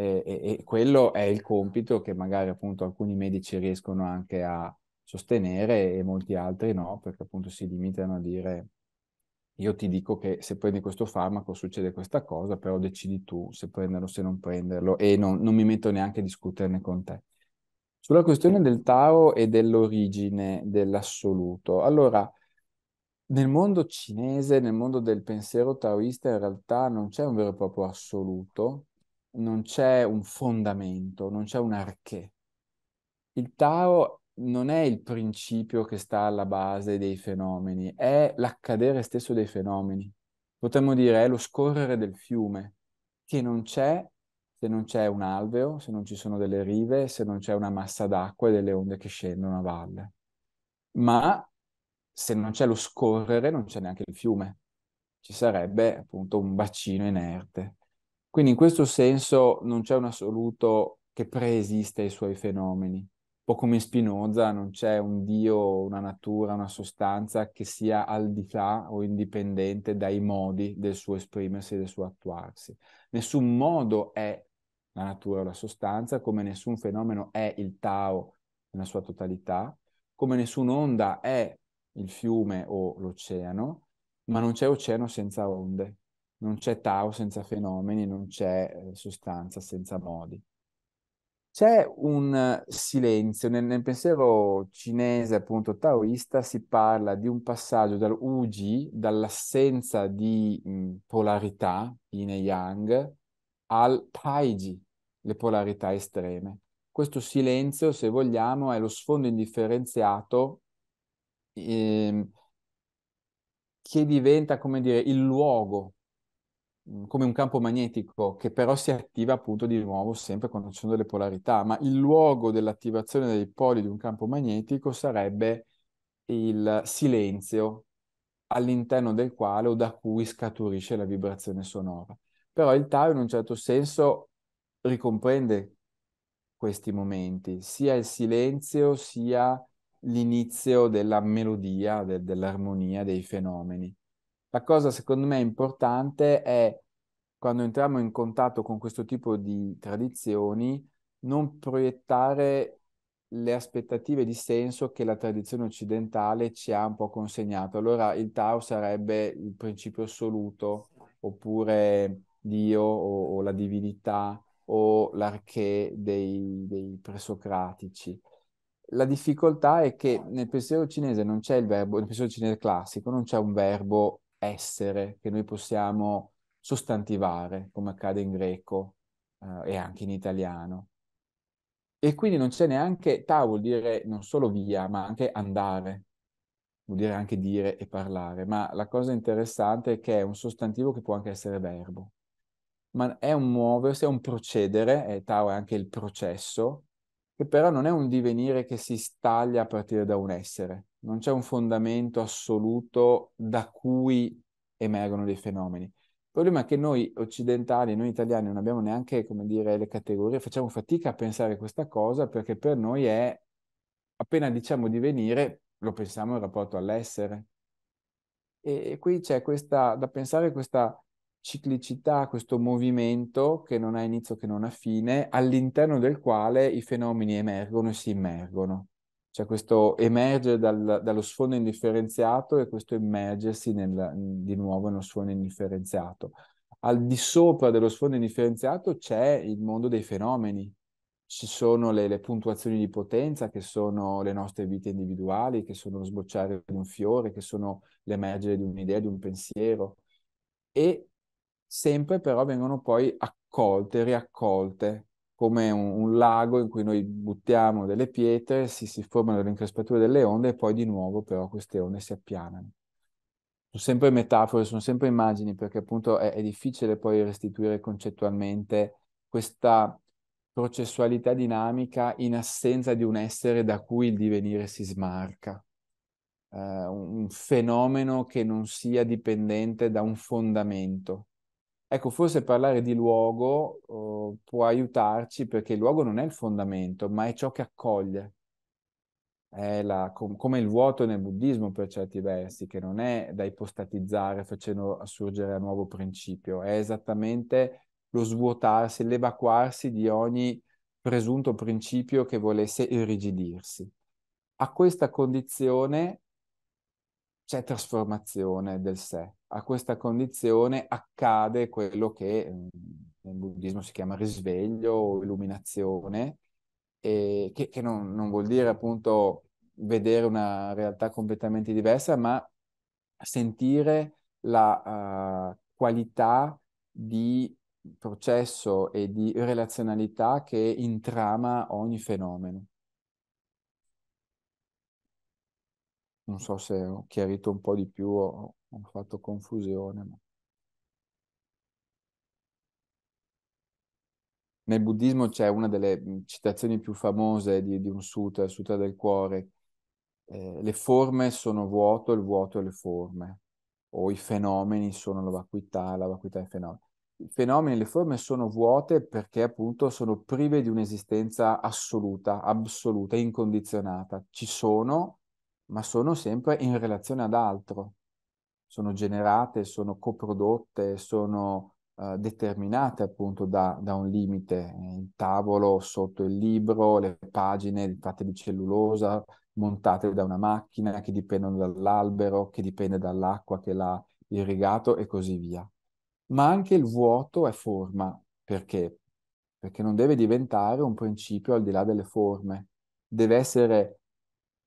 Eh, e, e, quello è il compito che magari appunto alcuni medici riescono anche a sostenere e molti altri no, perché appunto si limitano a dire io ti dico che se prendi questo farmaco succede questa cosa, però decidi tu se prenderlo o se non prenderlo e non, non mi metto neanche a discuterne con te. Sulla questione del Tao e dell'origine dell'assoluto, allora nel mondo cinese, nel mondo del pensiero taoista in realtà non c'è un vero e proprio assoluto, non c'è un fondamento, non c'è un arché. Il Tao non è il principio che sta alla base dei fenomeni, è l'accadere stesso dei fenomeni. Potremmo dire è lo scorrere del fiume, che non c'è se non c'è un alveo, se non ci sono delle rive, se non c'è una massa d'acqua e delle onde che scendono a valle. Ma se non c'è lo scorrere, non c'è neanche il fiume. Ci sarebbe appunto un bacino inerte. Quindi in questo senso non c'è un assoluto che preesiste ai suoi fenomeni. Un po' come Spinoza non c'è un Dio, una natura, una sostanza che sia al di là o indipendente dai modi del suo esprimersi e del suo attuarsi. Nessun modo è la natura o la sostanza, come nessun fenomeno è il Tao nella sua totalità, come nessun'onda è il fiume o l'oceano, ma non c'è oceano senza onde, non c'è Tao senza fenomeni, non c'è eh, sostanza senza modi. C'è un eh, silenzio, nel, nel, pensiero cinese appunto taoista si parla di un passaggio dal uji, dall'assenza di mh, polarità, yin e yang, al taiji, le polarità estreme. Questo silenzio, se vogliamo, è lo sfondo indifferenziato eh, che diventa, come dire, il luogo come un campo magnetico che però si attiva appunto di nuovo sempre quando ci sono delle polarità, ma il luogo dell'attivazione dei poli di un campo magnetico sarebbe il silenzio all'interno del quale o da cui scaturisce la vibrazione sonora. Però il Tao in un certo senso ricomprende questi momenti, sia il silenzio sia l'inizio della melodia, de- dell'armonia dei fenomeni la cosa secondo me importante è quando entriamo in contatto con questo tipo di tradizioni, non proiettare le aspettative di senso che la tradizione occidentale ci ha un po' consegnato. Allora il Tao sarebbe il principio assoluto, oppure Dio o, o la divinità o l'archè dei, dei presocratici. La difficoltà è che nel pensiero cinese non c'è il verbo, nel pensiero cinese classico non c'è un verbo essere che noi possiamo sostantivare, come accade in greco eh, e anche in italiano. E quindi non c'è neanche ta vuol dire non solo via, ma anche andare, vuol dire anche dire e parlare. Ma la cosa interessante è che è un sostantivo che può anche essere verbo, ma è un muoversi, è un procedere, e tao è anche il processo, che però non è un divenire che si staglia a partire da un essere, non c'è un fondamento assoluto da cui emergono dei fenomeni. Il problema è che noi occidentali, noi italiani, non abbiamo neanche, come dire, le categorie, facciamo fatica a pensare questa cosa perché per noi è, appena diciamo di venire, lo pensiamo in rapporto all'essere. E, e qui c'è questa, da pensare questa ciclicità, questo movimento che non ha inizio, che non ha fine, all'interno del quale i fenomeni emergono e si immergono. C'è cioè, questo emergere dal, dallo sfondo indifferenziato e questo immergersi nel, di nuovo nello sfondo indifferenziato. Al di sopra dello sfondo indifferenziato c'è il mondo dei fenomeni, ci sono le, le, puntuazioni di potenza che sono le nostre vite individuali, che sono lo sbocciare di un fiore, che sono l'emergere di un'idea, di un pensiero e sempre però vengono poi accolte, riaccolte come un, un, lago in cui noi buttiamo delle pietre, si, si formano le increspature delle onde e poi di nuovo però queste onde si appianano. Sono sempre metafore, sono sempre immagini perché appunto è, è difficile poi restituire concettualmente questa processualità dinamica in assenza di un essere da cui il divenire si smarca. Uh, un fenomeno che non sia dipendente da un fondamento, Ecco, forse parlare di luogo, oh, può aiutarci perché il luogo non è il fondamento, ma è ciò che accoglie. È la, com- come il vuoto nel buddismo per certi versi, che non è da ipostatizzare facendo assurgere a nuovo principio, è esattamente lo svuotarsi, l'evacuarsi di ogni presunto principio che volesse irrigidirsi. A questa condizione c'è trasformazione del sé. A questa condizione accade quello che mm, nel buddismo si chiama risveglio o illuminazione, che, che non, non vuol dire appunto vedere una realtà completamente diversa, ma sentire la uh, qualità di processo e di relazionalità che intrama ogni fenomeno. non so se ho chiarito un po' di più o ho fatto confusione. Ma... Nel buddismo c'è una delle citazioni più famose di, di un sutta, il sutta del cuore. Eh, le forme sono vuoto, il vuoto è le forme, o i fenomeni sono la vacuità, la vacuità è il fenomeno. I fenomeni, le forme sono vuote perché appunto sono prive di un'esistenza assoluta, assoluta, incondizionata. Ci sono, ma sono sempre in relazione ad altro. Sono generate, sono coprodotte, sono eh, determinate appunto da, da un limite, il tavolo sotto il libro, le pagine fatte di cellulosa, montate da una macchina, che dipendono dall'albero, che dipende dall'acqua che l'ha irrigato e così via. Ma anche il vuoto è forma, perché? Perché non deve diventare un principio al di là delle forme, deve essere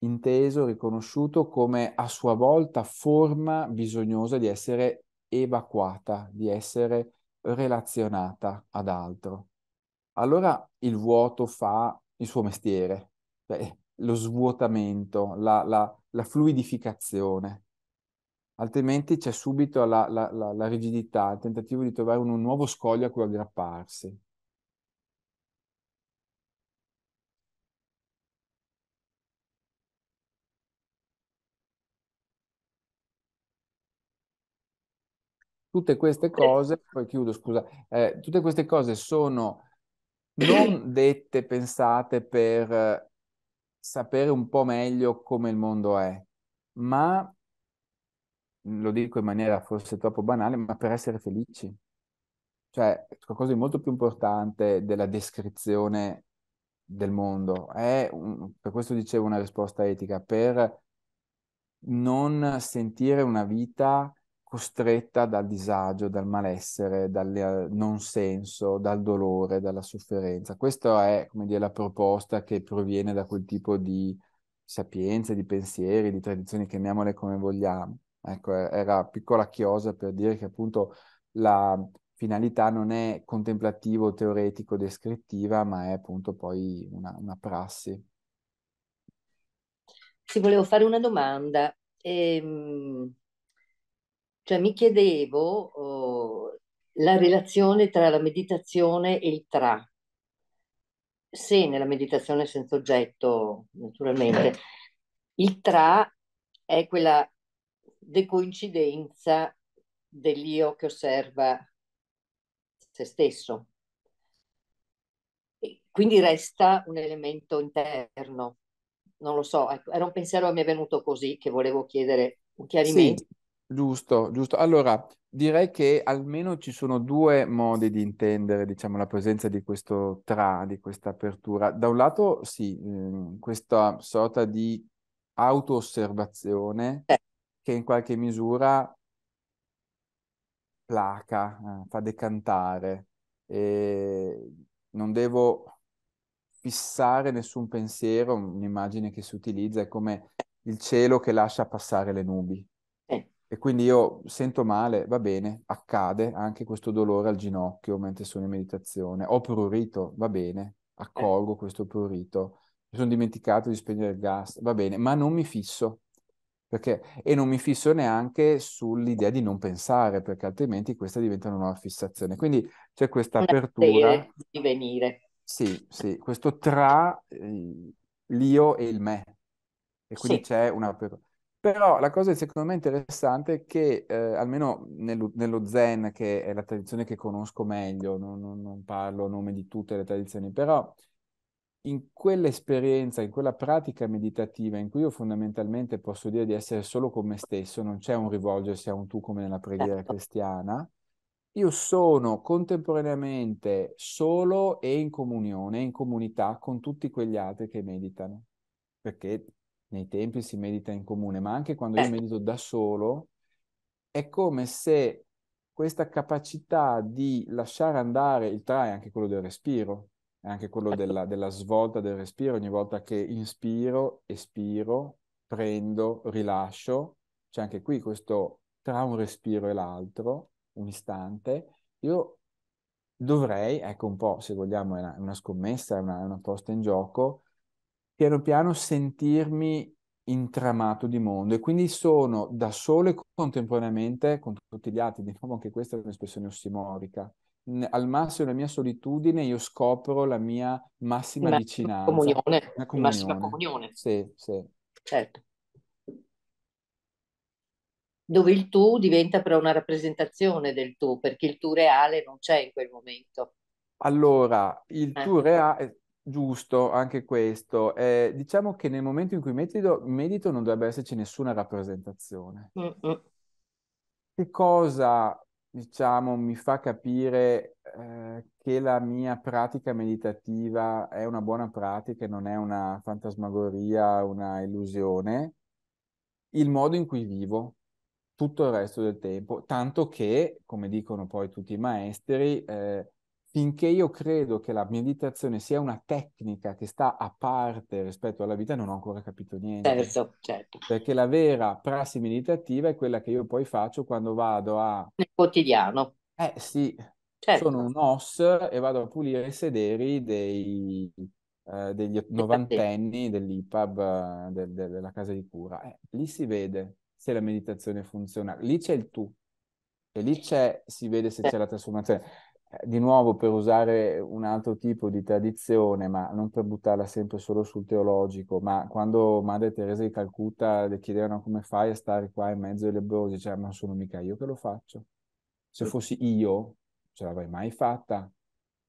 inteso, riconosciuto come a sua volta forma bisognosa di essere evacuata, di essere relazionata ad altro. Allora il vuoto fa il suo mestiere, cioè lo svuotamento, la, la, la fluidificazione. Altrimenti c'è subito la, la rigidità, il tentativo di trovare un, un nuovo scoglio a cui aggrapparsi. Tutte queste cose, poi chiudo, scusa, eh, tutte queste cose sono non dette, pensate per eh, sapere un po' meglio come il mondo è, ma lo dico in maniera forse troppo banale, ma per essere felici. Cioè, qualcosa di molto più importante della descrizione del mondo. È un, per questo dicevo una risposta etica, per non sentire una vita costretta dal disagio, dal malessere, dal eh, non senso, dal dolore, dalla sofferenza. Questa è, come dire, la proposta che proviene da quel tipo di sapienze, di pensieri, di tradizioni, chiamiamole come vogliamo. Ecco, era piccola chiosa per dire che appunto la finalità non è contemplativo, teoretico, descrittiva, ma è appunto poi una, una prassi. Sì, volevo fare una domanda. Ehm cioè mi chiedevo uh, la relazione tra la meditazione e il tra. Se nella meditazione senza oggetto, naturalmente, eh. il tra è quella decoincidenza dell'io che osserva se stesso. E quindi resta un elemento interno. Non lo so, ecco, era un pensiero che mi è venuto così che volevo chiedere un chiarimento. Sì. Giusto, giusto. Allora, direi che almeno ci sono due modi di intendere, diciamo, la presenza di questo tra, di questa apertura. Da un lato, sì, ehm, questa sorta di auto-osservazione eh. che in qualche misura placa, eh, fa decantare. E non devo fissare nessun pensiero, un'immagine che si utilizza è come il cielo che lascia passare le nubi e quindi io sento male, va bene, accade anche questo dolore al ginocchio mentre sono in meditazione, ho prurito, va bene, eh. accolgo questo prurito, mi sono dimenticato di spegnere il gas, va bene, ma non mi fisso. Perché, e non mi fisso neanche sull'idea di non pensare, perché altrimenti questa diventa una nuova fissazione. Quindi c'è questa apertura. Di venire. Sì, sì, questo tra eh, l'io e il me. E quindi sì. c'è una... Però la cosa secondo me interessante è che, eh, almeno nello, nello, Zen, che è la tradizione che conosco meglio, non, non, non parlo a nome di tutte le tradizioni, però in quell'esperienza, in quella pratica meditativa in cui io fondamentalmente posso dire di essere solo con me stesso, non c'è un rivolgersi a un tu come nella preghiera certo. cristiana, io sono contemporaneamente solo e in comunione, in comunità con tutti quegli altri che meditano, perché nei tempi si medita in comune, ma anche quando io eh. medito da solo, è come se questa capacità di lasciare andare il tra è anche quello del respiro, è anche quello certo. della, della svolta del respiro, ogni volta che inspiro, espiro, prendo, rilascio, c'è anche qui questo tra un respiro e l'altro, un istante, io dovrei, ecco un po' se vogliamo, è una, una scommessa, è una, una posta in gioco, piano piano sentirmi intramato di mondo e quindi sono da solo e contemporaneamente con tutti gli altri, di nuovo diciamo anche questa è un'espressione ossimorica. Al massimo della mia solitudine io scopro la mia massima Ma, vicinanza. Comunione, la comunione. massima comunione. Sì, sì. Certo. Dove il tu diventa però una rappresentazione del tu, perché il tu reale non c'è in quel momento. Allora, il eh. tu reale, eh, Giusto, anche questo. Eh, diciamo che nel momento in cui medito, medito non dovrebbe esserci nessuna rappresentazione. Mm-mm. Che cosa, diciamo, mi fa capire eh, che la mia pratica meditativa è una buona pratica e non è una fantasmagoria, una illusione? Il modo in cui vivo tutto il resto del tempo, tanto che, come dicono poi tutti i maestri, eh, finché io credo che la meditazione sia una tecnica che sta a parte rispetto alla vita, non ho ancora capito niente. Certo, certo. Perché la vera prassi meditativa è quella che io poi faccio quando vado a... Nel quotidiano. Eh sì, certo. sono un os e vado a pulire i sederi dei, eh, degli novantenni dell'IPAB eh, de, de, della casa di cura. Eh, lì si vede se la meditazione funziona, lì c'è il tu e lì c'è, si vede se c'è la trasformazione di nuovo per usare un altro tipo di tradizione, ma non per buttarla sempre solo sul teologico, ma quando Madre Teresa di Calcutta le chiedevano come fai a stare qua in mezzo ai lebrosi, cioè non sono mica io che lo faccio. Se fossi io, ce l'avrei mai fatta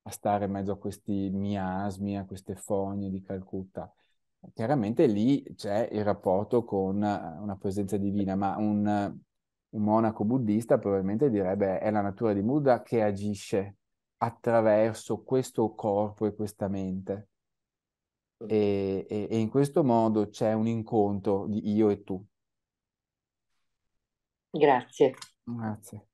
a stare in mezzo a questi miasmi, a queste fogne di Calcutta. Chiaramente lì c'è il rapporto con eh, una presenza divina, ma un, un monaco buddista probabilmente direbbe è la natura di Buddha che agisce attraverso questo corpo e questa mente. E, e, e in questo modo c'è un incontro di io e tu. Grazie. Grazie.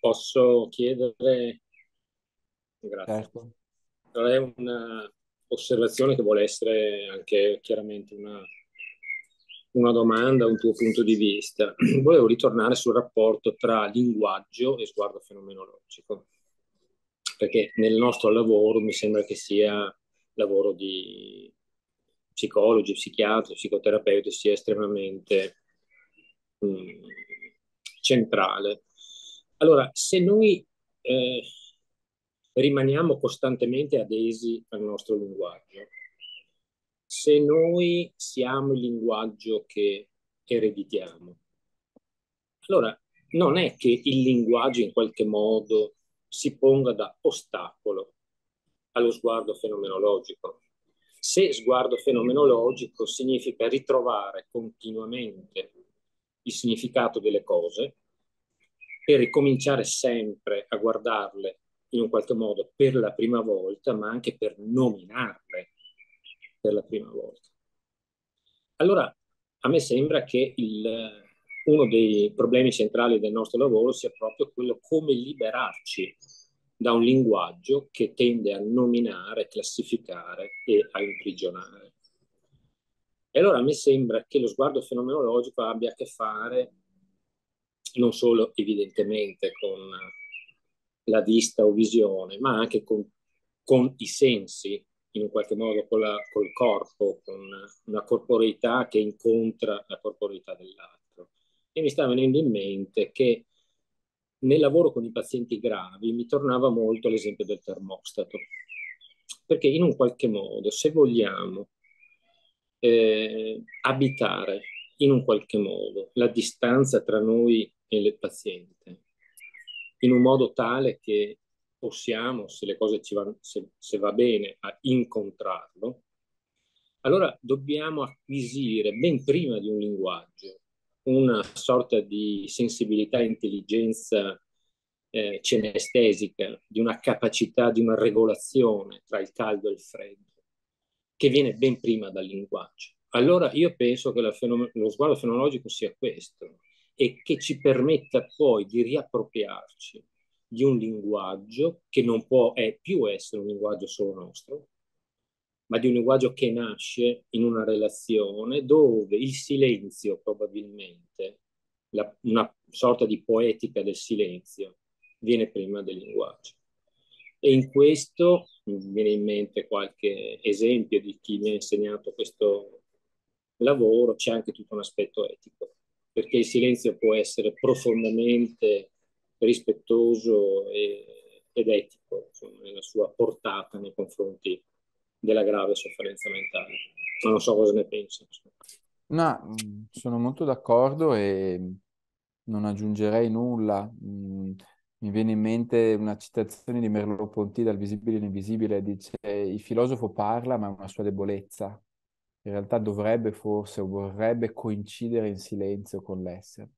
Posso chiedere? Grazie. Certo. È una, osservazione che vuole essere anche chiaramente una, una domanda, un tuo punto di vista. Volevo ritornare sul rapporto tra linguaggio e sguardo fenomenologico, perché nel nostro lavoro mi sembra che sia lavoro di psicologi, psichiatri, psicoterapeuti sia estremamente mh, mm, centrale. Allora, se noi eh, rimaniamo costantemente adesi al nostro linguaggio. Se noi siamo il linguaggio che ereditiamo, allora non è che il linguaggio in qualche modo si ponga da ostacolo allo sguardo fenomenologico. Se sguardo fenomenologico significa ritrovare continuamente il significato delle cose e ricominciare sempre a guardarle in un qualche modo per la prima volta, ma anche per nominarle per la prima volta. Allora, a me sembra che il, uno dei problemi centrali del nostro lavoro sia proprio quello come liberarci da un linguaggio che tende a nominare, classificare e a imprigionare. E allora a me sembra che lo sguardo fenomenologico abbia a che fare non solo evidentemente con la vista o visione, ma anche con, con i sensi, in un qualche modo con la, col corpo, con una corporeità che incontra la corporeità dell'altro. E mi sta venendo in mente che nel lavoro con i pazienti gravi mi tornava molto l'esempio del termostato, perché in un qualche modo, se vogliamo eh, abitare in un qualche modo la distanza tra noi e il paziente, in un modo tale che possiamo, se le cose ci vanno, se, se va bene, a incontrarlo, allora dobbiamo acquisire ben prima di un linguaggio una sorta di sensibilità intelligenza eh, cenestesica, di una capacità di una regolazione tra il caldo e il freddo, che viene ben prima dal linguaggio. Allora io penso che lo sguardo fenomenologico sia questo, e che ci permetta poi di riappropriarci di un linguaggio che non può è, più essere un linguaggio solo nostro, ma di un linguaggio che nasce in una relazione dove il silenzio probabilmente, la, una sorta di poetica del silenzio, viene prima del linguaggio. E in questo mi viene in mente qualche esempio di chi mi ha insegnato questo lavoro, c'è anche tutto un aspetto etico perché il silenzio può essere profondamente rispettoso e, ed etico insomma, nella sua portata nei confronti della grave sofferenza mentale. Ma non so cosa ne pensi. No, sono molto d'accordo e non aggiungerei nulla. Mm, mi viene in mente una citazione di Merleau-Ponty dal Visibile e l'Invisibile, dice il filosofo parla ma è una sua debolezza, in realtà dovrebbe forse o vorrebbe coincidere in silenzio con l'essere.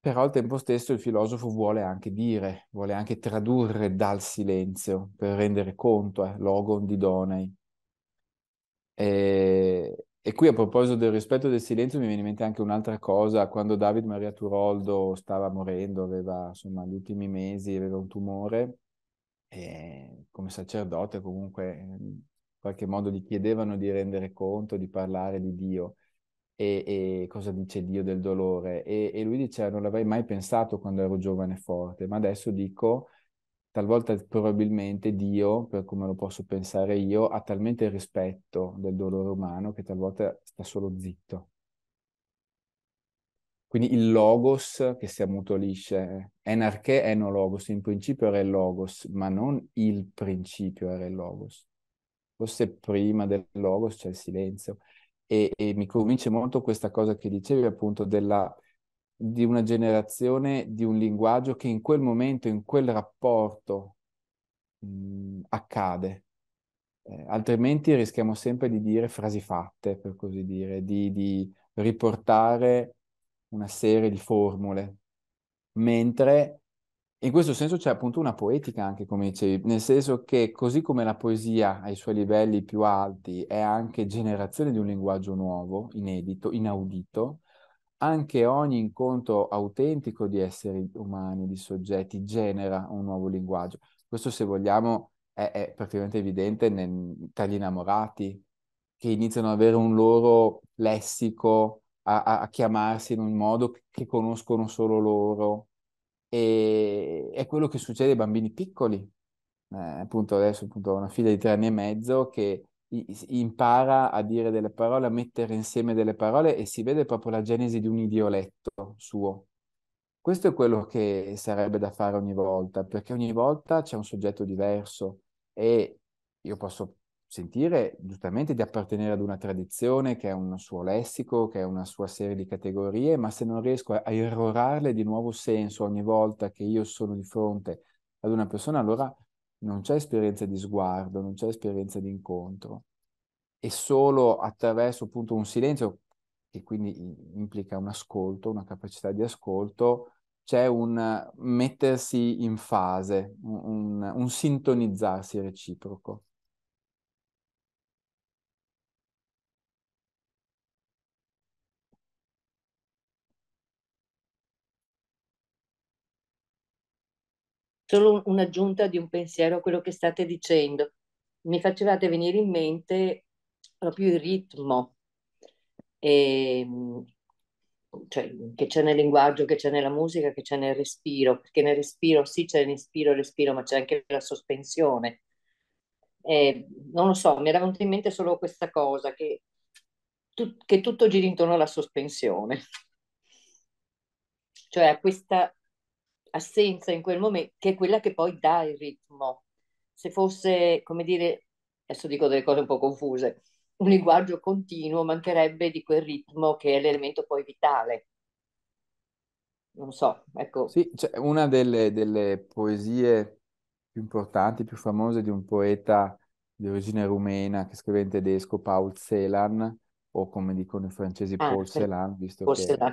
Però al tempo stesso il filosofo vuole anche dire, vuole anche tradurre dal silenzio per rendere conto, eh, logon di Donai. E, e, qui a proposito del rispetto del silenzio mi viene in mente anche un'altra cosa, quando David Maria Turoldo stava morendo, aveva insomma gli ultimi mesi, aveva un tumore, e come sacerdote comunque qualche modo gli chiedevano di rendere conto, di parlare di Dio e, e cosa dice Dio del dolore. E, e lui diceva ah, non l'avrei mai pensato quando ero giovane e forte, ma adesso dico talvolta probabilmente Dio, per come lo posso pensare io, ha talmente il rispetto del dolore umano che talvolta sta solo zitto. Quindi il logos che si ammutolisce, eh, enarché enologos, in principio era il logos, ma non il principio era il logos forse prima del logos c'è il silenzio. E, e mi convince molto questa cosa che dicevi appunto della, di una generazione, di un linguaggio che in quel momento, in quel rapporto mh, accade. Eh, altrimenti rischiamo sempre di dire frasi fatte, per così dire, di, di riportare una serie di formule, mentre in questo senso c'è appunto una poetica anche, come dicevi, nel senso che così come la poesia ai suoi livelli più alti è anche generazione di un linguaggio nuovo, inedito, inaudito, anche ogni incontro autentico di esseri umani, di soggetti, genera un nuovo linguaggio. Questo, se vogliamo, è, è praticamente evidente nel, tra gli innamorati, che iniziano ad avere un loro lessico, a, a, a chiamarsi in un modo che conoscono solo loro e è quello che succede ai bambini piccoli. Eh, appunto adesso appunto, una figlia di tre anni e mezzo che impara a dire delle parole, a mettere insieme delle parole e si vede proprio la genesi di un idioletto suo. Questo è quello che sarebbe da fare ogni volta, perché ogni volta c'è un soggetto diverso e io posso sentire giustamente di appartenere ad una tradizione che è un suo lessico, che è una sua serie di categorie, ma se non riesco a, a irrorarle di nuovo senso ogni volta che io sono di fronte ad una persona, allora non c'è esperienza di sguardo, non c'è esperienza di incontro. E solo attraverso appunto un silenzio, che quindi implica un ascolto, una capacità di ascolto, c'è un mettersi in fase, un, un, un sintonizzarsi reciproco. solo un'aggiunta di un pensiero a quello che state dicendo. Mi facevate venire in mente proprio il ritmo e, ehm, cioè, che c'è nel linguaggio, che c'è nella musica, che c'è nel respiro, perché nel respiro sì c'è l'inspiro, il respiro, ma c'è anche la sospensione. E, eh, non lo so, mi era venuta in mente solo questa cosa, che, tu, che tutto gira intorno alla sospensione, cioè a questa assenza in quel momento, che è quella che poi dà il ritmo. Se fosse, come dire, adesso dico delle cose un po' confuse, un linguaggio continuo mancherebbe di quel ritmo che è l'elemento poi vitale. Non so, ecco. Sì, cioè una delle, delle poesie più importanti, più famose di un poeta di origine rumena che scrive in tedesco, Paul Celan, o come dicono i francesi, ah, Paul Celan, visto Paul che Celan,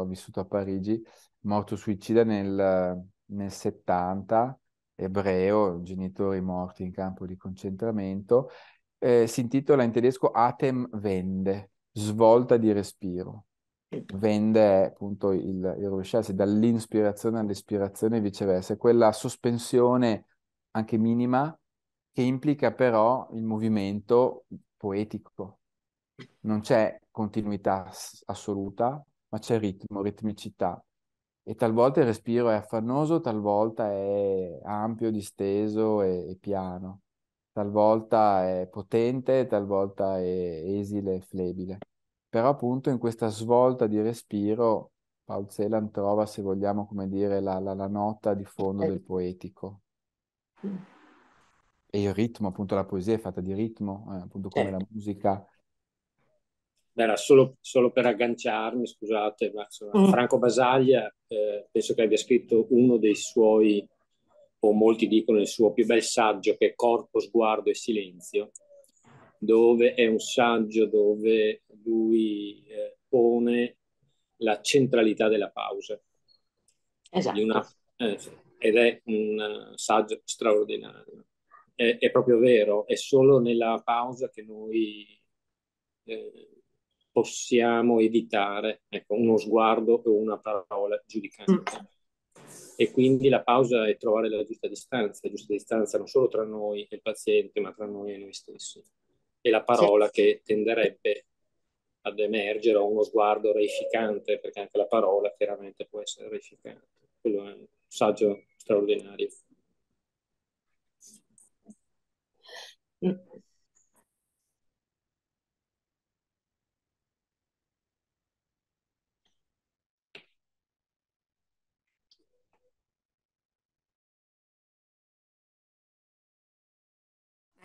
ha vissuto a Parigi, morto suicida nel, nel 70, ebreo, genitori morti in campo di concentramento, eh, si intitola in tedesco Atem Vende, svolta di respiro. Vende è appunto il, il rovesciarsi dall'inspirazione all'espirazione e viceversa, quella sospensione anche minima che implica però il movimento poetico. Non c'è continuità assoluta, ma c'è ritmo, ritmicità e talvolta il respiro è affannoso, talvolta è ampio, disteso e, e piano, talvolta è potente, talvolta è esile e flebile. Però appunto in questa svolta di respiro Paul Celan trova, se vogliamo, come dire, la, la, la nota di fondo eh. del poetico. E il ritmo, appunto, la poesia è fatta di ritmo, eh, appunto come eh. la musica era solo, solo, per agganciarmi, scusate, ma insomma, mm. Franco Basaglia eh, penso che abbia scritto uno dei suoi, o molti dicono il suo più bel saggio, che è Corpo, Sguardo e Silenzio, dove è un saggio dove lui eh, pone la centralità della pausa. Esatto. Una, eh, ed è un eh, saggio straordinario. È, è proprio vero, è solo nella pausa che noi eh, possiamo evitare ecco, uno sguardo o una parola giudicante. Mm. E quindi la pausa è trovare la giusta distanza, la giusta distanza non solo tra noi e il paziente, ma tra noi e noi stessi. E la parola certo. che tenderebbe ad emergere o uno sguardo reificante, perché anche la parola chiaramente può essere reificante. Quello è un saggio straordinario. Mm.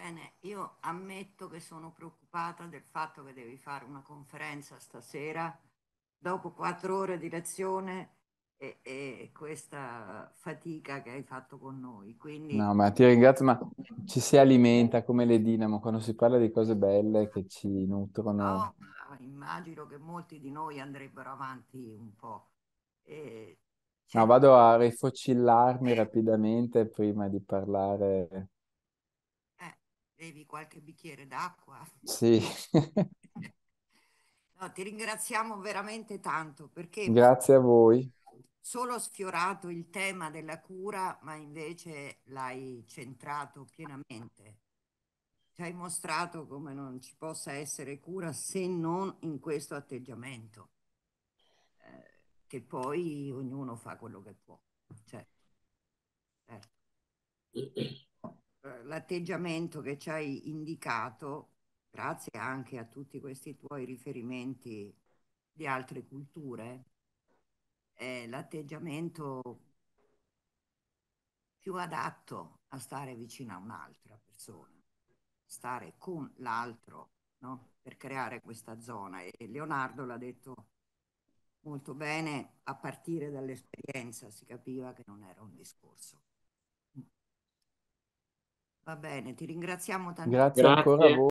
Bene, io ammetto che sono preoccupata del fatto che devi fare una conferenza stasera dopo quattro ore di lezione e, e, questa fatica che hai fatto con noi. Quindi... No, ma ti ringrazio, ma ci si alimenta come le dinamo quando si parla di cose belle che ci nutrono. No, immagino che molti di noi andrebbero avanti un po'. E... No, vado a rifocillarmi rapidamente prima di parlare bevi qualche bicchiere d'acqua. Sì. no, ti ringraziamo veramente tanto perché... Grazie a voi. Solo sfiorato il tema della cura, ma invece l'hai centrato pienamente. Ci hai mostrato come non ci possa essere cura se non in questo atteggiamento, eh, che poi ognuno fa quello che può. Cioè, certo. certo. Eh, l'atteggiamento che ci hai indicato, grazie anche a tutti questi tuoi riferimenti di altre culture, è l'atteggiamento più adatto a stare vicino a un'altra persona, stare con l'altro, no? per creare questa zona. E Leonardo l'ha detto molto bene, a partire dall'esperienza si capiva che non era un discorso Va bene, ti ringraziamo tantissimo. Grazie, Grazie. ancora a voi.